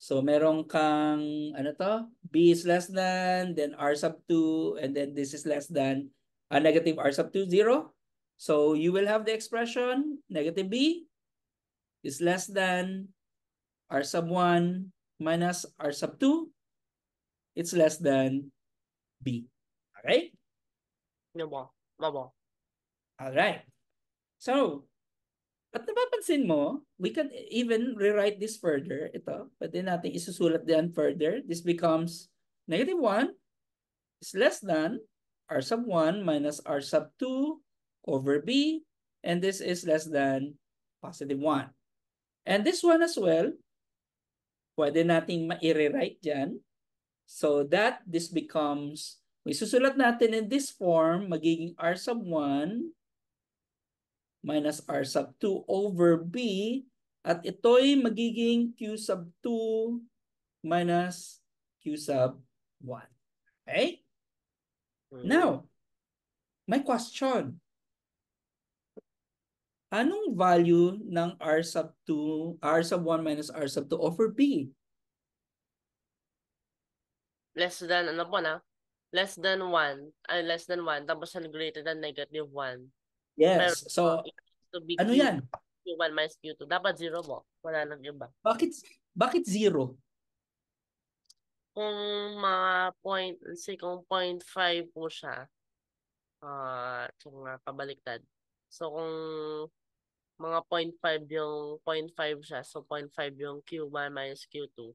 So merong kang, ano to? B is less than, then R sub 2, and then this is less than a negative R sub 2, 0. So you will have the expression negative B is less than R sub 1 minus R sub 2. It's less than B. Okay? Yeah, well. Baba. All right. So, at napapansin mo, we can even rewrite this further. Ito, pwede natin isusulat din further. This becomes negative 1 is less than r sub 1 minus r sub 2 over b. And this is less than positive 1. And this one as well, pwede nating ma-rewrite dyan so that this becomes Isusulat natin in this form, magiging R sub 1 minus R sub 2 over B at ito'y magiging Q sub 2 minus Q sub 1. Okay? Hmm. Now, my question. Anong value ng R sub 2, R sub 1 minus R sub 2 over B? Less than ano po na? less than 1, ay less than 1, tapos and greater than negative 1. Yes. Pero, so, to be ano Q, yan? Q1 minus Q2. Dapat zero mo. Wala nang iba. Bakit, bakit zero? Kung mga point, say kung 0.5 po siya, uh, ah, kung uh, kabaliktad. So kung mga 0.5 yung 0.5 siya. So 0.5 yung Q1 minus Q2. Uh,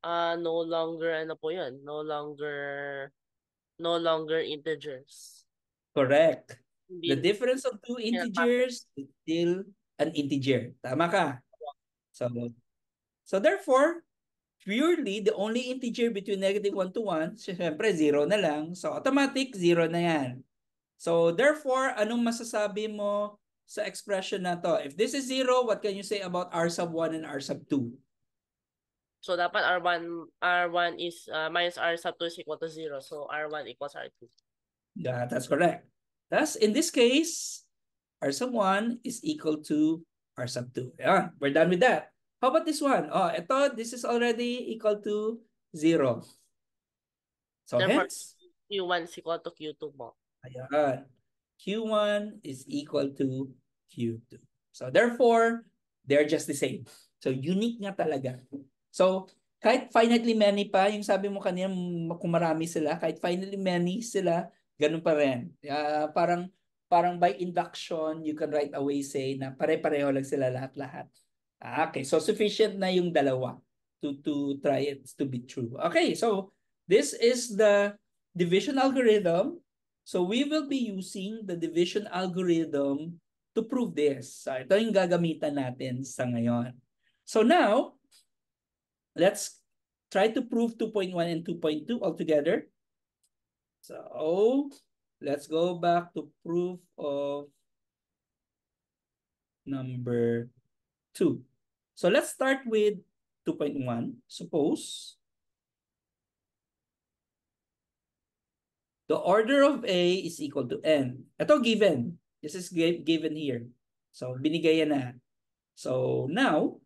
ah, no longer ano po yun. No longer no longer integers. Correct. Hindi. The difference of two integers is still an integer. Tama ka? So, so therefore, purely, the only integer between negative 1 to 1, syempre 0 na lang. So, automatic, 0 na yan. So, therefore, anong masasabi mo sa expression na to? If this is 0, what can you say about r sub 1 and r sub 2? So dapat R1 R1 is uh, minus R sub 2 is equal to 0. So R1 equals R2. Yeah, that's correct. Thus, in this case, R sub 1 is equal to R sub 2. Yeah, we're done with that. How about this one? Oh, thought this is already equal to 0. So Therefore, hence, Q1 is equal to Q2 Ayan. Q1 is equal to Q2. So therefore, they're just the same. So unique nga talaga So, kahit finitely many pa, yung sabi mo kanina kung marami sila, kahit finitely many sila, ganun pa rin. Uh, parang parang by induction, you can right away say na pare-pareho lang sila lahat-lahat. Ah, okay, so sufficient na yung dalawa to to try it to be true. Okay, so this is the division algorithm. So we will be using the division algorithm to prove this. So ito yung gagamitan natin sa ngayon. So now, let's try to prove 2.1 and 2.2 altogether. So let's go back to proof of number 2. So let's start with 2.1. Suppose the order of A is equal to N. Ito given. This is given here. So binigay na. So now,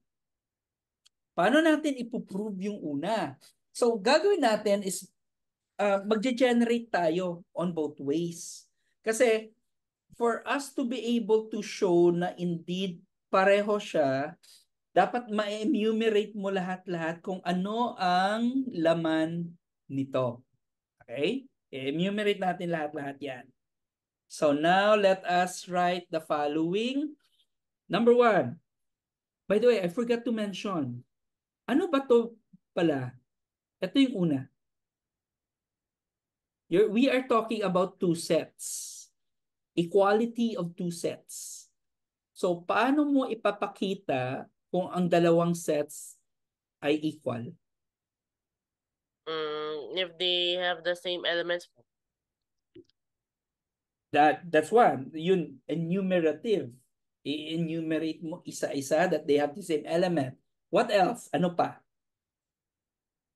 Paano natin ipoprove yung una? So gagawin natin is uh, magge-generate tayo on both ways. Kasi for us to be able to show na indeed pareho siya, dapat ma-enumerate mo lahat-lahat kung ano ang laman nito. Okay? I-enumerate natin lahat-lahat yan. So now let us write the following. Number one. By the way, I forgot to mention, ano ba to pala? Ito yung una. You're, we are talking about two sets. Equality of two sets. So, paano mo ipapakita kung ang dalawang sets ay equal? Um, if they have the same elements. That that's one. Yun enumerative. I-enumerate mo isa-isa that they have the same element. What else? Ano pa?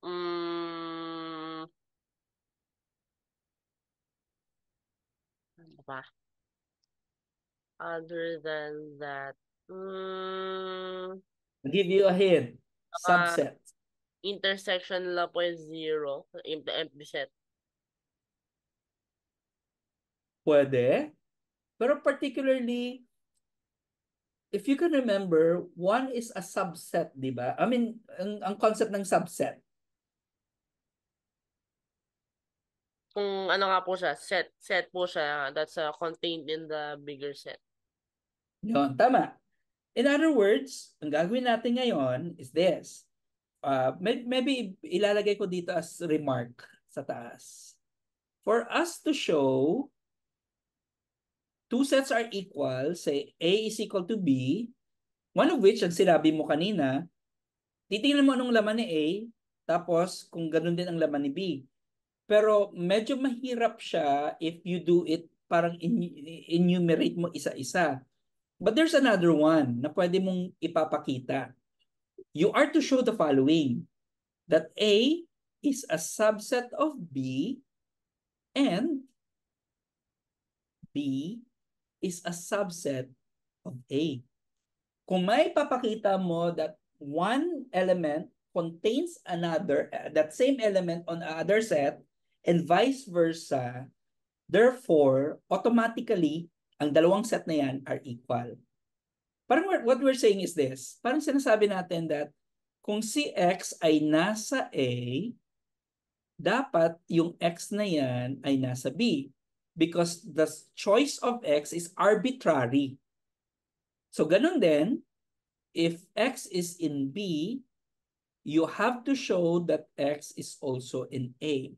Mm, ano ba? Other than that, mm, I'll give you a hint. Uh, Subset. intersection la po is zero. The empty set. Pwede. Pero particularly, if you can remember, one is a subset, di ba? I mean, ang, ang concept ng subset. Kung ano nga po siya, set, set po siya, that's uh, contained in the bigger set. Yun, tama. In other words, ang gagawin natin ngayon is this. Uh, maybe ilalagay ko dito as remark sa taas. For us to show two sets are equal, say A is equal to B, one of which, ang sinabi mo kanina, titingnan mo anong laman ni A, tapos kung ganun din ang laman ni B. Pero medyo mahirap siya if you do it parang enumerate mo isa-isa. But there's another one na pwede mong ipapakita. You are to show the following, that A is a subset of B and B is a subset of A. Kung may papakita mo that one element contains another, eh, that same element on another set, and vice versa, therefore, automatically, ang dalawang set na yan are equal. Parang what we're saying is this, parang sinasabi natin that kung si X ay nasa A, dapat yung X na yan ay nasa B because the choice of x is arbitrary. So ganun din, if x is in B, you have to show that x is also in A.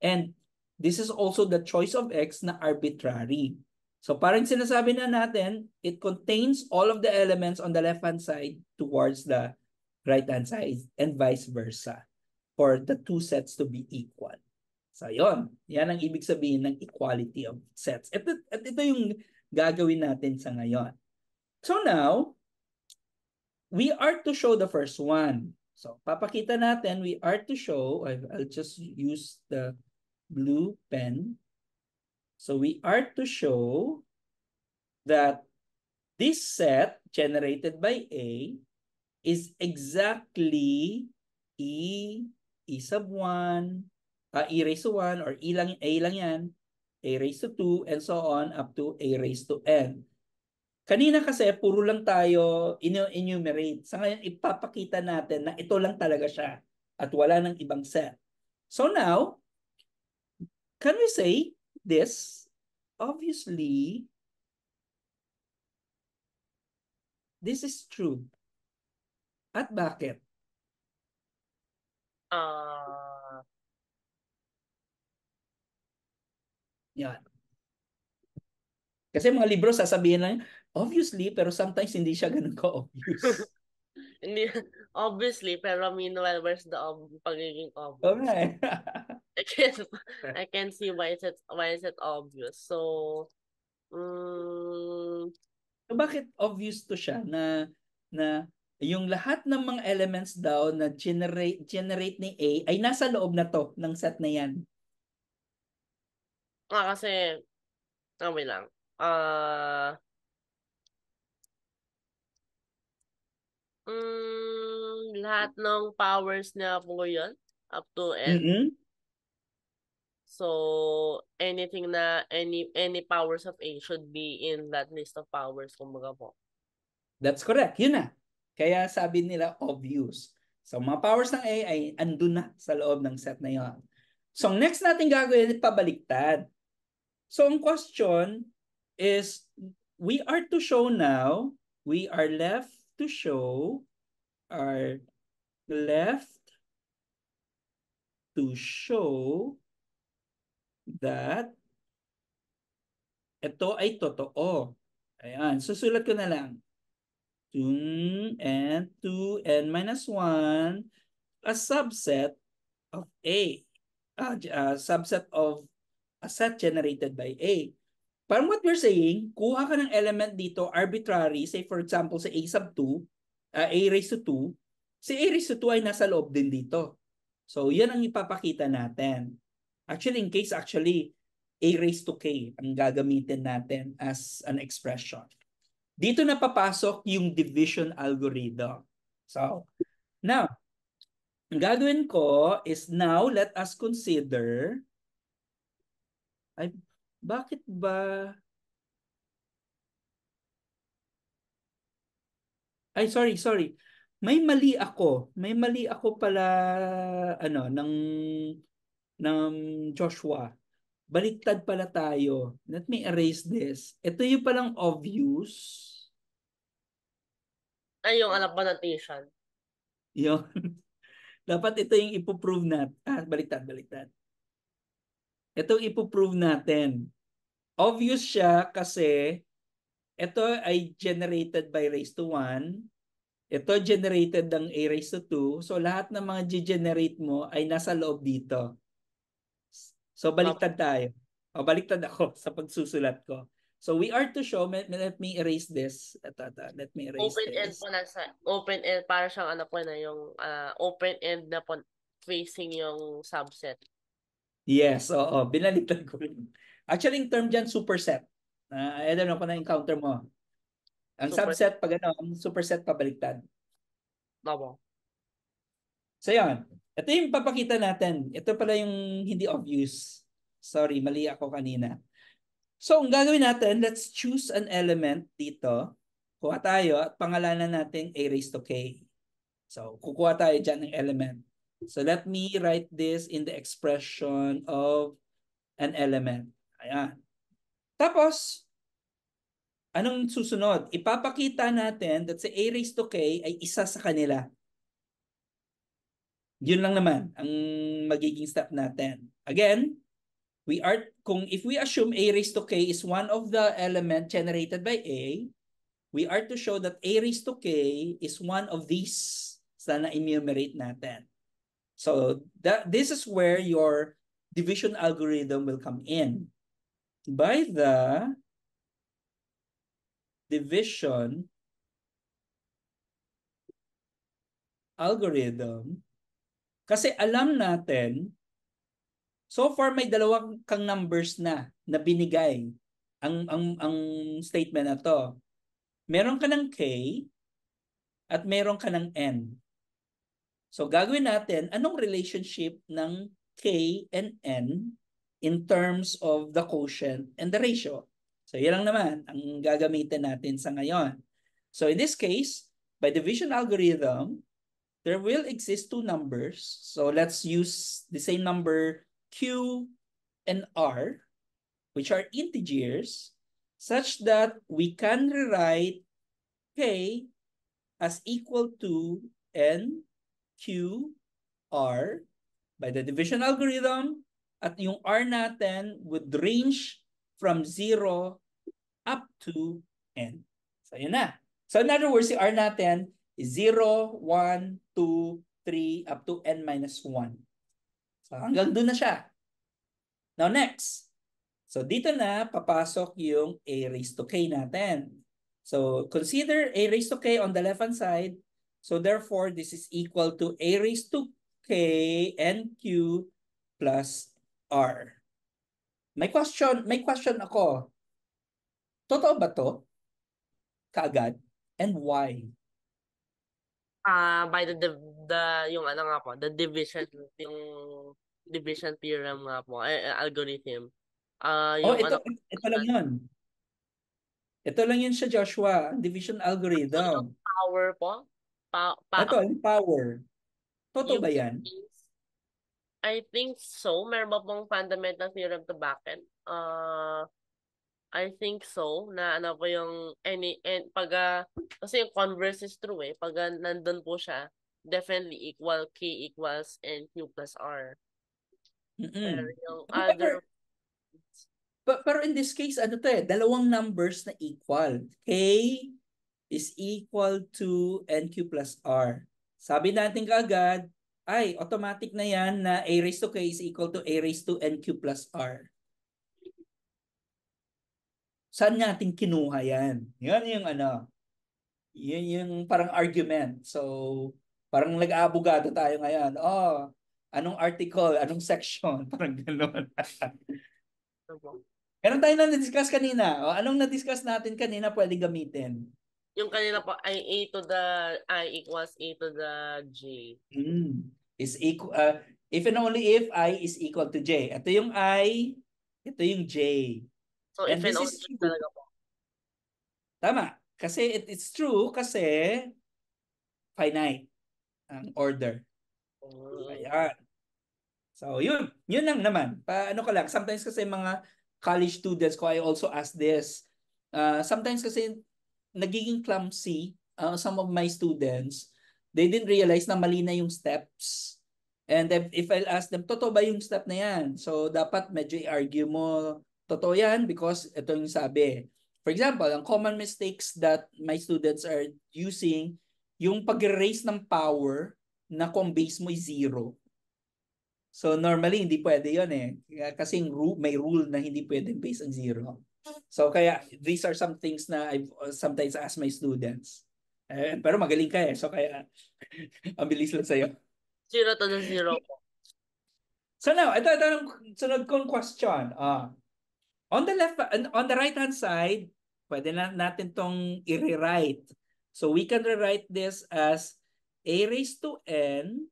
And this is also the choice of x na arbitrary. So parang sinasabi na natin, it contains all of the elements on the left-hand side towards the right-hand side and vice versa for the two sets to be equal. So yon, yan ang ibig sabihin ng equality of sets. At, at ito yung gagawin natin sa ngayon. So now, we are to show the first one. So papakita natin, we are to show, I'll just use the blue pen. So we are to show that this set generated by A is exactly E, E sub 1, uh, e raised to 1 or e lang, a lang yan, a raised to 2, and so on up to a raised to n. Kanina kasi puro lang tayo enumerate. Sa ngayon ipapakita natin na ito lang talaga siya at wala nang ibang set. So now, can we say this? Obviously, this is true. At bakit? Uh, Yan. Kasi mga libro sasabihin lang, obviously, pero sometimes hindi siya ganun ka-obvious. hindi, obviously, pero meanwhile, where's the ob- pagiging obvious? Okay. Eh. I can't, I can't see why is it, why is it obvious. So, um... so bakit obvious to siya na na yung lahat ng mga elements daw na generate generate ni A ay nasa loob na to ng set na yan. Ah, kasi, ah, wait lang. Ah, uh, mm, lahat ng powers niya po yun, up to end. Mm-hmm. So, anything na, any, any powers of A should be in that list of powers, kumbaga po. That's correct. Yun na. Kaya sabi nila, obvious. So, mga powers ng A ay andun na sa loob ng set na yon. So, next natin gagawin, pabaliktad. So ang question is, we are to show now, we are left to show, are left to show that ito ay totoo. Ayan, susulat ko na lang. 2 and 2 n minus 1, a subset of A. A uh, ah, subset of a set generated by A. Parang what we're saying, kuha ka ng element dito arbitrary, say for example sa A sub 2, uh, A raised to 2, si A raised to 2 ay nasa loob din dito. So yan ang ipapakita natin. Actually in case actually, A raised to K ang gagamitin natin as an expression. Dito na papasok yung division algorithm. So, now, ang gagawin ko is now let us consider ay, bakit ba Ay, sorry, sorry. May mali ako. May mali ako pala ano ng ng Joshua. Baliktad pala tayo. Let me erase this. Ito yung palang obvious. Ay, yung anak ba Yun. Dapat ito yung ipoprove na. Ah, baliktad, baliktad. Ito ipoprove natin. Obvious siya kasi ito ay generated by raised to 1. Ito generated ng a raised to 2. So lahat ng mga generate mo ay nasa loob dito. So baliktad tayo. O baliktad ako sa pagsusulat ko. So we are to show, let, let me erase this. Ito, ito, let me erase open this. end po na sa, open end, para siyang ano po na yung uh, open end na po facing yung subset. Yes, oo. Binaliktad ko. Actually, yung term dyan, superset. Uh, I don't know kung na-encounter mo. Ang Super... subset, pag ano, ang superset pabaliktad. Tama. So, yun. Ito yung papakita natin. Ito pala yung hindi obvious. Sorry, mali ako kanina. So, ang gagawin natin, let's choose an element dito. Kuha tayo at pangalanan natin a raised to k. So, kukuha tayo dyan ng element. So let me write this in the expression of an element. Ayan. Tapos, anong susunod? Ipapakita natin that si a raised to k ay isa sa kanila. Yun lang naman ang magiging step natin. Again, we are kung if we assume a raised to k is one of the element generated by a, we are to show that a raised to k is one of these sa na-enumerate natin. So that this is where your division algorithm will come in. By the division algorithm, kasi alam natin, so far may dalawang kang numbers na na binigay ang ang ang statement na to. Meron ka ng k at meron ka ng n. So gagawin natin, anong relationship ng K and N in terms of the quotient and the ratio? So yan lang naman ang gagamitin natin sa ngayon. So in this case, by division algorithm, there will exist two numbers. So let's use the same number Q and R, which are integers, such that we can rewrite K as equal to N Q, R by the division algorithm at yung R natin would range from 0 up to N. So yun na. So in other words, si R natin is 0, 1, 2, 3, up to N minus 1. So hanggang doon na siya. Now next. So dito na papasok yung a raised to k natin. So consider a raised to k on the left-hand side So therefore, this is equal to a raised to k and q plus r. May question, may question ako. Totoo ba to? Kaagad? And why? Ah, uh, by the, the the yung ano nga po, the division yung division theorem nga po, eh, eh algorithm. Ah, uh, yung oh, ito, ano, ito lang 'yun. Ito lang 'yun siya Joshua, division algorithm. Power po? Pa, pa, Ito, yung power. Totoo ba yan? I think so. Meron ba pong fundamental theorem to backend? Uh, ah, I think so. Na ano po yung any and pag uh, kasi yung converse is true eh. Pag uh, nandun po siya, definitely equal k equals n q plus r. Mm-mm. Pero yung other pero, pero in this case ano to eh, dalawang numbers na equal. K is equal to NQ plus R. Sabi natin kaagad, ay, automatic na yan na A raised to K is equal to A raised to NQ plus R. Saan natin kinuha yan? Yan yung ano, yun yung parang argument. So, parang nag-aabogado tayo ngayon. Oh, anong article, anong section, parang gano'n. Ano Meron tayo na na-discuss kanina. O, anong na-discuss natin kanina pwede gamitin? yung kanila po ay A to the I equals A to the J. Mm. Is equal uh, if and only if I is equal to J. Ito yung I, ito yung J. So and if and only is talaga po. Tama. Kasi it, it's true kasi finite ang order. Oh. Ayan. So yun, yun lang naman. Paano ka lang. Sometimes kasi mga college students ko, I also ask this. Uh, sometimes kasi nagiging clumsy uh, some of my students, they didn't realize na mali na yung steps. And if, if I'll ask them, totoo ba yung step na yan? So dapat medyo i-argue mo, totoo yan because ito yung sabi. For example, ang common mistakes that my students are using, yung pag-raise ng power na kung base mo is zero. So normally, hindi pwede yon eh. Kasi may rule na hindi pwede base ang zero. So kaya these are some things na I sometimes ask my students. Eh, pero magaling ka eh. So kaya ang bilis lang sa'yo. Zero to the zero. So now, ito, ito ang sunod kong question. Uh, on the left, on the right hand side, pwede na natin tong i-rewrite. So we can rewrite this as a raised to n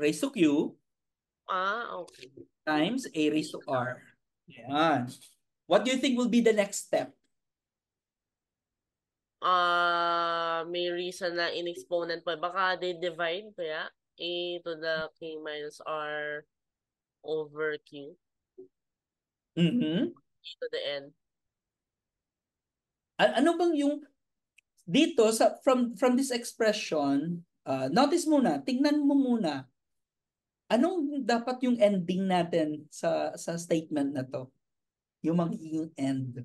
raised to q ah, okay. times a raised to r. Yan. What do you think will be the next step? Uh, may reason na in exponent pa. Baka they divide kaya a to the k minus r over q. Mm-hmm. A to the n. Ano bang yung dito sa from from this expression, uh, notice muna, tingnan mo muna Anong dapat yung ending natin sa sa statement na to? Yung magiging end.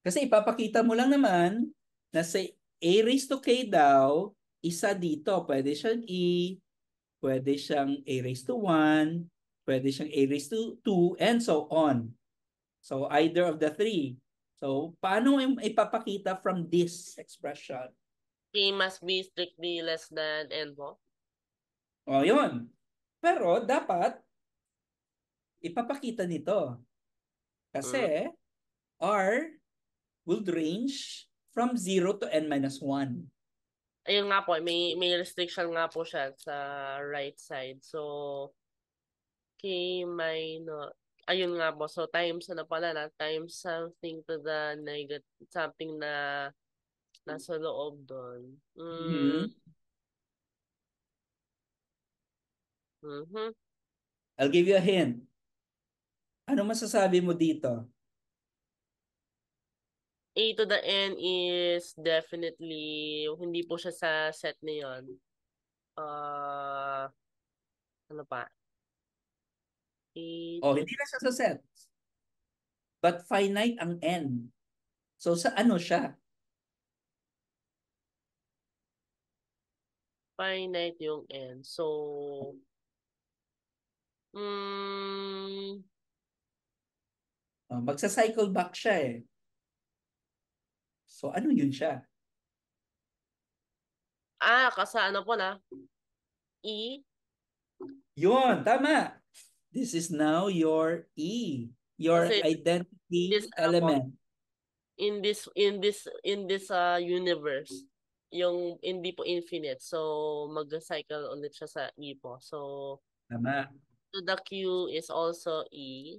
Kasi ipapakita mo lang naman na sa A raised to K daw, isa dito. Pwede siyang E, pwede siyang A raised to 1, pwede siyang A raised to 2, and so on. So either of the three. So paano yung ipapakita from this expression? K must be strictly less than N po? O, yun. Pero dapat ipapakita nito. Kasi uh. R would range from 0 to n minus 1. Ayun nga po, may, may restriction nga po siya sa right side. So, k minus, ayun nga po, so times ano pala na, times something to the negative, something na nasa loob doon. Mm. Mm-hmm. Mm-hmm. I'll give you a hint. Ano masasabi mo dito? A to the N is definitely, hindi po siya sa set na yun. Uh, ano pa? A oh, hindi na siya sa set. But finite ang N. So sa ano siya? Finite yung N. So, Mm. Uh, magsa-cycle back siya eh. So ano yun siya? Ah, kasa ano po na? E? Yun, tama. This is now your E. Your Kasi identity this, ano element. Po, in this in this in this uh, universe yung hindi po infinite. So, mag-cycle ulit siya sa E po. So, Tama to the Q is also E.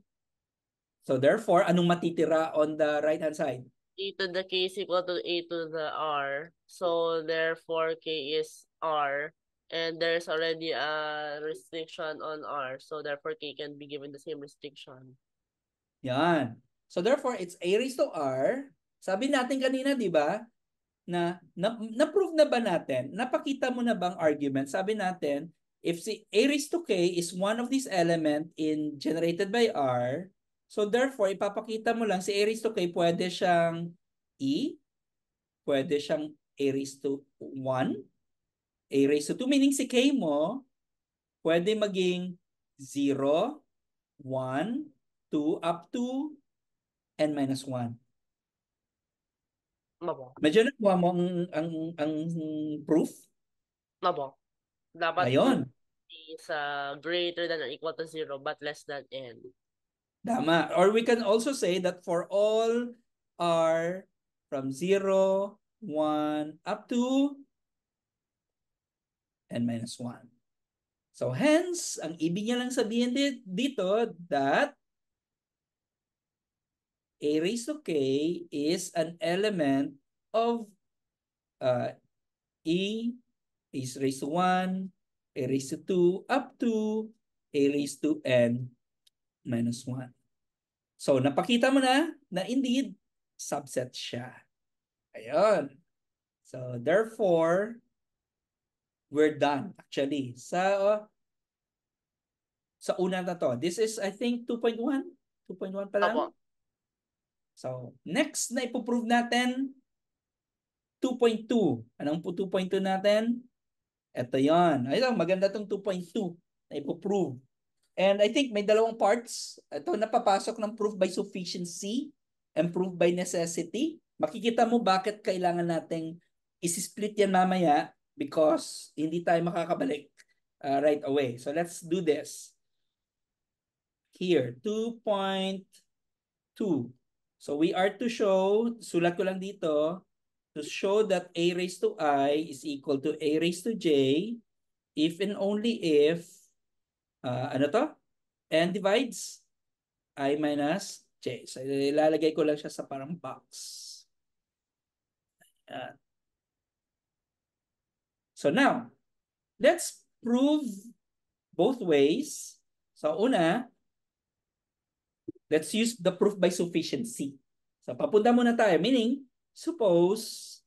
So therefore, anong matitira on the right-hand side? E to the K is equal to A to the R. So therefore, K is R. And there's already a restriction on R. So therefore, K can be given the same restriction. Yan. So therefore, it's A raised to R. Sabi natin kanina, di ba? Na, na, na-prove na ba natin? Napakita mo na bang argument? Sabi natin, If si A raised to K is one of these element in generated by R, so therefore, ipapakita mo lang si A raised to K pwede siyang E, pwede siyang A raised to 1, A raised to 2, meaning si K mo, pwede maging 0, 1, 2, up to n minus 1. Medyo nakuha mo ang, ang, ang proof? Nabo. Dapat Ayun. is uh, greater than or equal to zero but less than n. Dama. Or we can also say that for all r from 0, 1, up to n minus 1. So hence, ang ibig niya lang sabihin dito that a raised to k is an element of uh, e is raised to 1, a raised to 2, up to a raised to n minus 1. So, napakita mo na na indeed, subset siya. Ayun. So, therefore, we're done actually. Sa, oh, sa una na to. This is, I think, 2.1? 2.1 pa lang? So, next na ipoprove natin, 2.2. Anong 2.2 natin? Ito yon. Ito, maganda tong 2.2 na ipoprove. And I think may dalawang parts. Ito, napapasok ng proof by sufficiency and proof by necessity. Makikita mo bakit kailangan nating isisplit yan mamaya because hindi tayo makakabalik uh, right away. So let's do this. Here, 2.2. So we are to show, sulat ko lang dito, to show that a raised to i is equal to a raised to j if and only if uh, ano to? n divides i minus j. So ilalagay ko lang siya sa parang box. Ayan. So now, let's prove both ways. So una, let's use the proof by sufficiency. So papunta muna tayo. Meaning, Suppose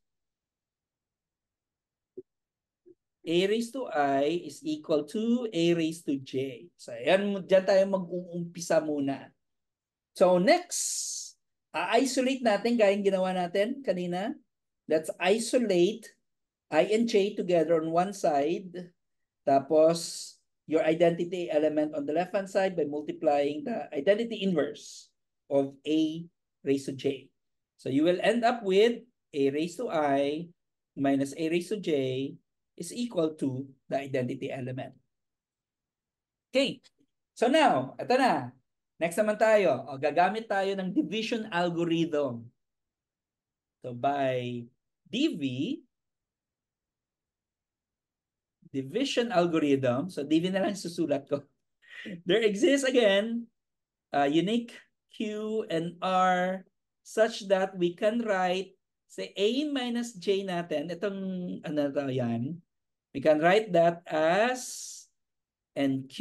a raised to i is equal to a raised to j. So, ayan, dyan tayo mag-uumpisa muna. So, next, i isolate natin gaya gayang ginawa natin kanina. Let's isolate i and j together on one side. Tapos, your identity element on the left-hand side by multiplying the identity inverse of a raised to j. So you will end up with a raised to i minus a raised to j is equal to the identity element. Okay. So now, ito na. Next naman tayo. O, gagamit tayo ng division algorithm. So by DV, division algorithm, so DV na lang susulat ko. There exists again, a uh, unique Q and R such that we can write say A minus J natin, itong ano to yan, we can write that as NQ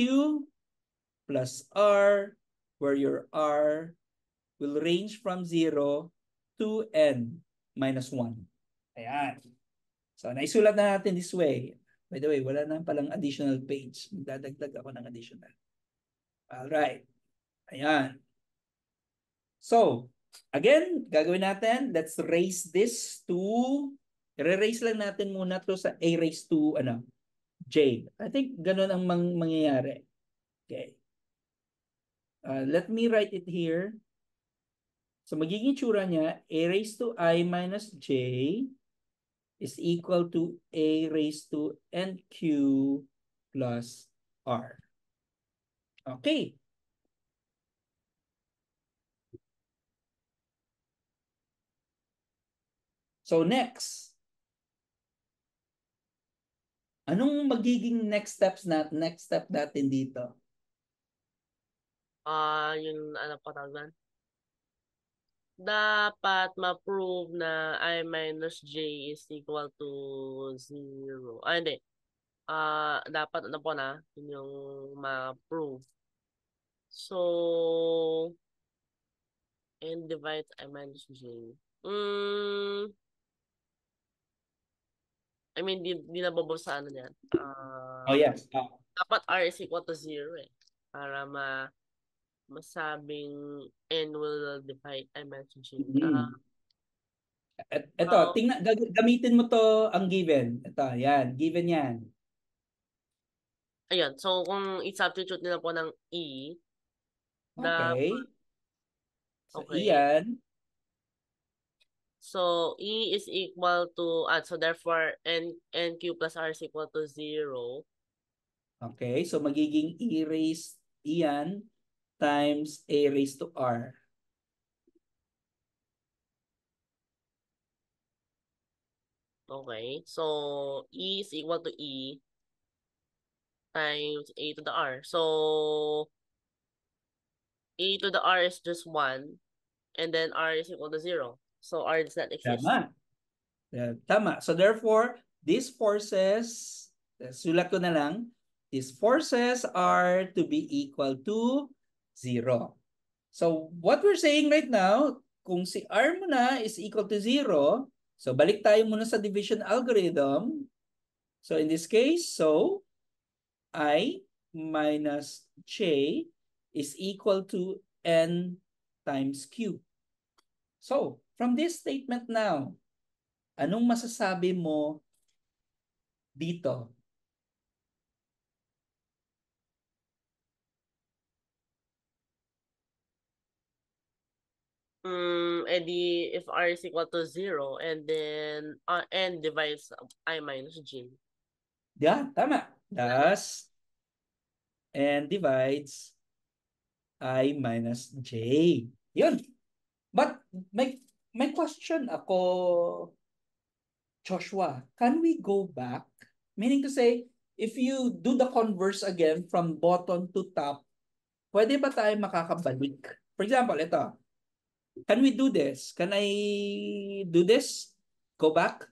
plus R where your R will range from 0 to N minus 1. Ayan. So naisulat na natin this way. By the way, wala na palang additional page. Magdadagdag ako ng additional. all right Ayan. So, Again, gagawin natin, let's raise this to, re-raise lang natin muna to sa a raised to ano, j. I think ganun ang mang mangyayari. Okay. Uh, let me write it here. So magiging tsura niya, a raised to i minus j is equal to a raised to nq plus r. Okay. So next, anong magiging next steps na next step natin dito? Ah, uh, yung ano pa tawag dapat ma-prove na i minus j is equal to 0. Ah, hindi. Ah, uh, dapat ano po na, yun yung ma-prove. So, n divide i minus j. Mm, I mean, di, di nabobo sa ano yan. Uh, oh, um, yes. Uh, dapat R is equal to zero eh. Para ma masabing n will divide imagination. Mm-hmm. Uh, ah. ito, uh, ah. tingnan, gamitin mo to ang given. Ito, yan. Given yan. Ayan. So, kung i-substitute nila po ng E, okay. Na, okay. So, e iyan, So E is equal to, uh, so therefore N, NQ plus R is equal to 0. Okay, so magiging E raised E times A raised to R. Okay, so E is equal to E times A to the R. So A to the R is just 1 and then R is equal to 0. So R does not exist. Tama. Yeah, tama. So therefore, these forces, eh, sulat ko na lang, these forces are to be equal to zero. So what we're saying right now, kung si R mo na is equal to zero, so balik tayo muna sa division algorithm. So in this case, so I minus J is equal to N times Q. So From this statement now, anong masasabi mo dito? Mm, and eh, the if r is equal to 0, and then uh, n divides i minus g. Yeah, tama. Thus, n divides i minus j. Yun. But may My question ako, Joshua, can we go back? Meaning to say, if you do the converse again from bottom to top, pwede ba tayo makakabalik? For example, ito. Can we do this? Can I do this? Go back.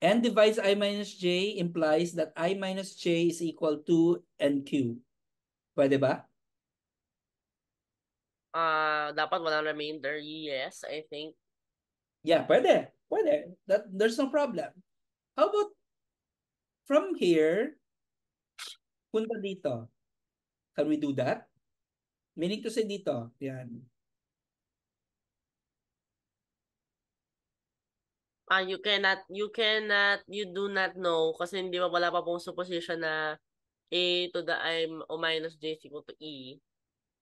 N divides i minus j implies that i minus j is equal to nq. Pwede ba? Uh, dapat wala remainder. Yes, I think Yeah, pwede. Pwede. That, there's no problem. How about from here, punta dito. Can we do that? Meaning to say dito. Yan. Ah, you cannot, you cannot, you do not know kasi hindi pa wala pa pong supposition na A to the M o minus J is equal to E.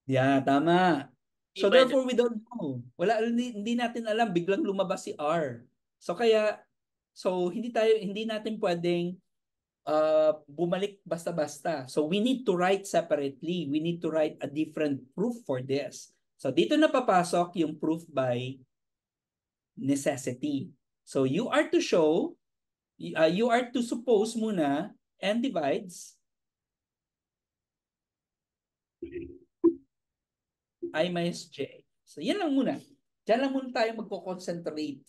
Yeah, tama. So therefore, we don't know. Wala, hindi, hindi natin alam, biglang lumabas si R. So kaya, so hindi tayo, hindi natin pwedeng uh, bumalik basta-basta. So we need to write separately. We need to write a different proof for this. So dito na papasok yung proof by necessity. So you are to show, uh, you are to suppose muna n divides I minus J. So yan lang muna. Diyan lang muna tayo magko-concentrate.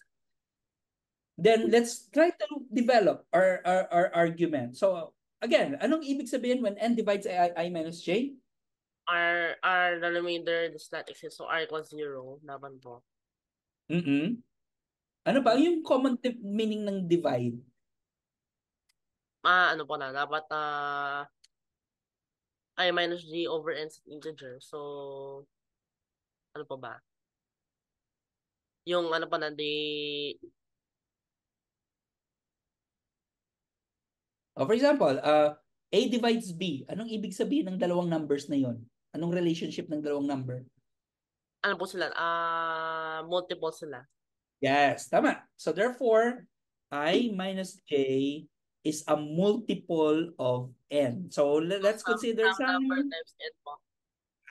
Then let's try to develop our, our, our argument. So again, anong ibig sabihin when n divides I, I minus J? R, R, the remainder does not exist. So R equals 0. Laban po. Mm -mm. Ano ba? Yung common meaning ng divide? Ah, ano po na. Dapat uh, I minus G over N is integer. So, ano pa ba? Yung ano pa na Oh, for example, uh, A divides B. Anong ibig sabihin ng dalawang numbers na yon? Anong relationship ng dalawang number? Ano po sila? Uh, multiple sila. Yes, tama. So therefore, I minus J is a multiple of N. So let's consider some... Number times N po.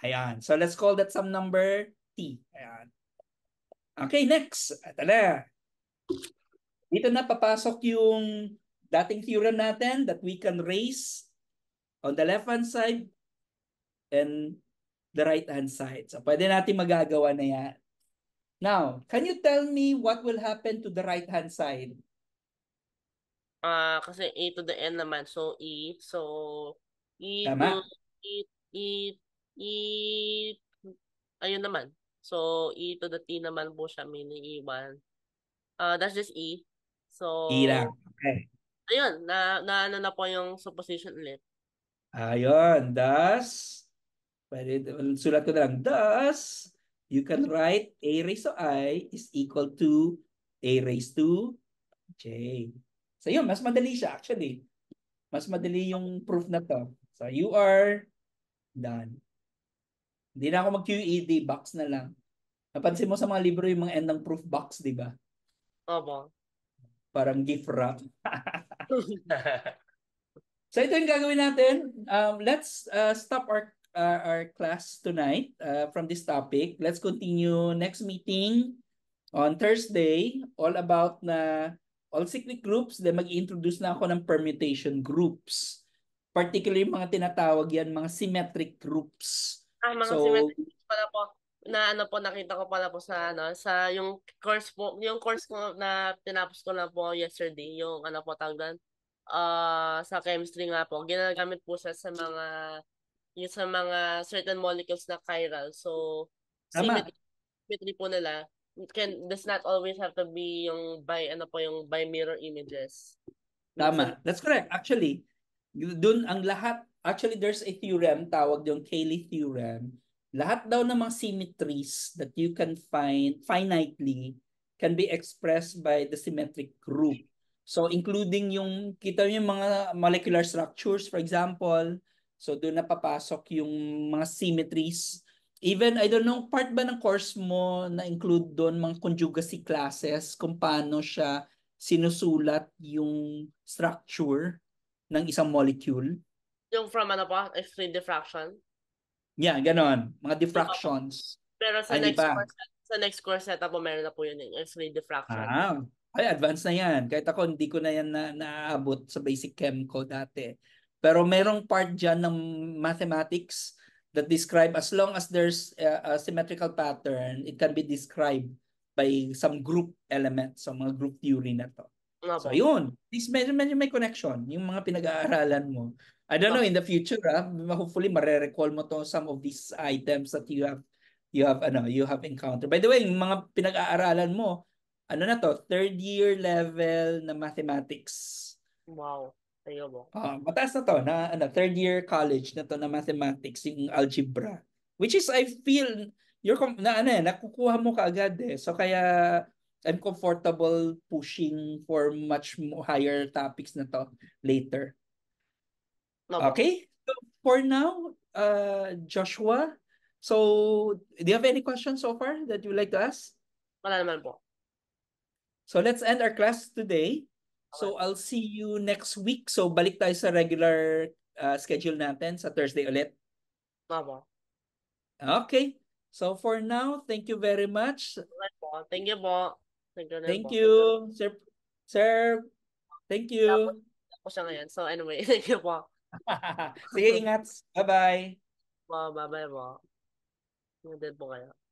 Ayan. So let's call that sum number T. Ayan. Okay, next. Ito na. Dito na papasok yung dating theorem natin that we can raise on the left-hand side and the right-hand side. So pwede natin magagawa na yan. Now, can you tell me what will happen to the right-hand side? Ah, uh, kasi A to the N naman. So E. So E Tama. E, e i ayun naman. So, e to the t naman po siya may naiiwan. Uh, that's just e. So, e lang. Okay. Ayun, na, na ano na po yung supposition ulit. Ayun, thus, pwede, sulat ko na lang, thus, you can write a raised to i is equal to a raised to j. So yun, mas madali siya actually. Mas madali yung proof na to. So you are done. Hindi na ako mag-QED, box na lang. Napansin mo sa mga libro yung mga endang proof box, di ba? Opo. Parang gift wrap. so ito yung gagawin natin. Um, let's uh, stop our uh, our class tonight uh, from this topic. Let's continue next meeting on Thursday all about na all cyclic groups. Then mag-introduce na ako ng permutation groups. Particularly mga tinatawag yan, mga symmetric groups Ah, mga so, cemeteries pala po na ano po nakita ko pala po sa ano sa yung course po yung course ko na tinapos ko na po yesterday yung ano po tawag doon uh, sa chemistry nga po ginagamit po siya sa mga yung sa mga certain molecules na chiral so Tama. symmetry, symmetry po nila can does not always have to be yung by ano po yung by mirror images Tama. That's correct. Actually, doon ang lahat Actually, there's a theorem, tawag yung Cayley theorem. Lahat daw ng mga symmetries that you can find finitely can be expressed by the symmetric group. So including yung, kita yung mga molecular structures, for example, So doon napapasok yung mga symmetries. Even, I don't know, part ba ng course mo na include doon mga conjugacy classes kung paano siya sinusulat yung structure ng isang molecule? Yung from ano pa? Extreme diffraction? Yeah, ganon. Mga diffractions. Pero sa Ay, ah, next pa. course, sa next course setup po, meron na po yun eh, yung extreme diffraction. Ah, ay, advanced na yan. Kahit ako, hindi ko na yan na, naaabot sa basic chem ko dati. Pero merong part dyan ng mathematics that describe as long as there's a, a symmetrical pattern, it can be described by some group element. So, mga group theory na to. Okay. So yun, this medyo, medyo may connection yung mga pinag-aaralan mo. I don't know in the future, ah, hopefully marerecall mo to some of these items that you have you have ano, you have encountered. By the way, yung mga pinag-aaralan mo, ano na to, third year level na mathematics. Wow. Tayo mo. Uh, ah, mataas na to na ano, third year college na to na mathematics, yung algebra. Which is I feel you're na ano eh, nakukuha mo kaagad eh. So kaya I'm comfortable pushing for much higher topics na to later. okay? So for now, uh, Joshua, so do you have any questions so far that you'd like to ask? Wala naman po. So let's end our class today. So I'll see you next week. So balik tayo sa regular uh, schedule natin sa Thursday ulit. Tama. Okay. So for now, thank you very much. Thank you po. Thank you, sir. Sir, thank you. Tapos siya ngayon. So anyway, thank you po. Sige, ingat. Bye-bye. Bye-bye po. Ingat po kayo.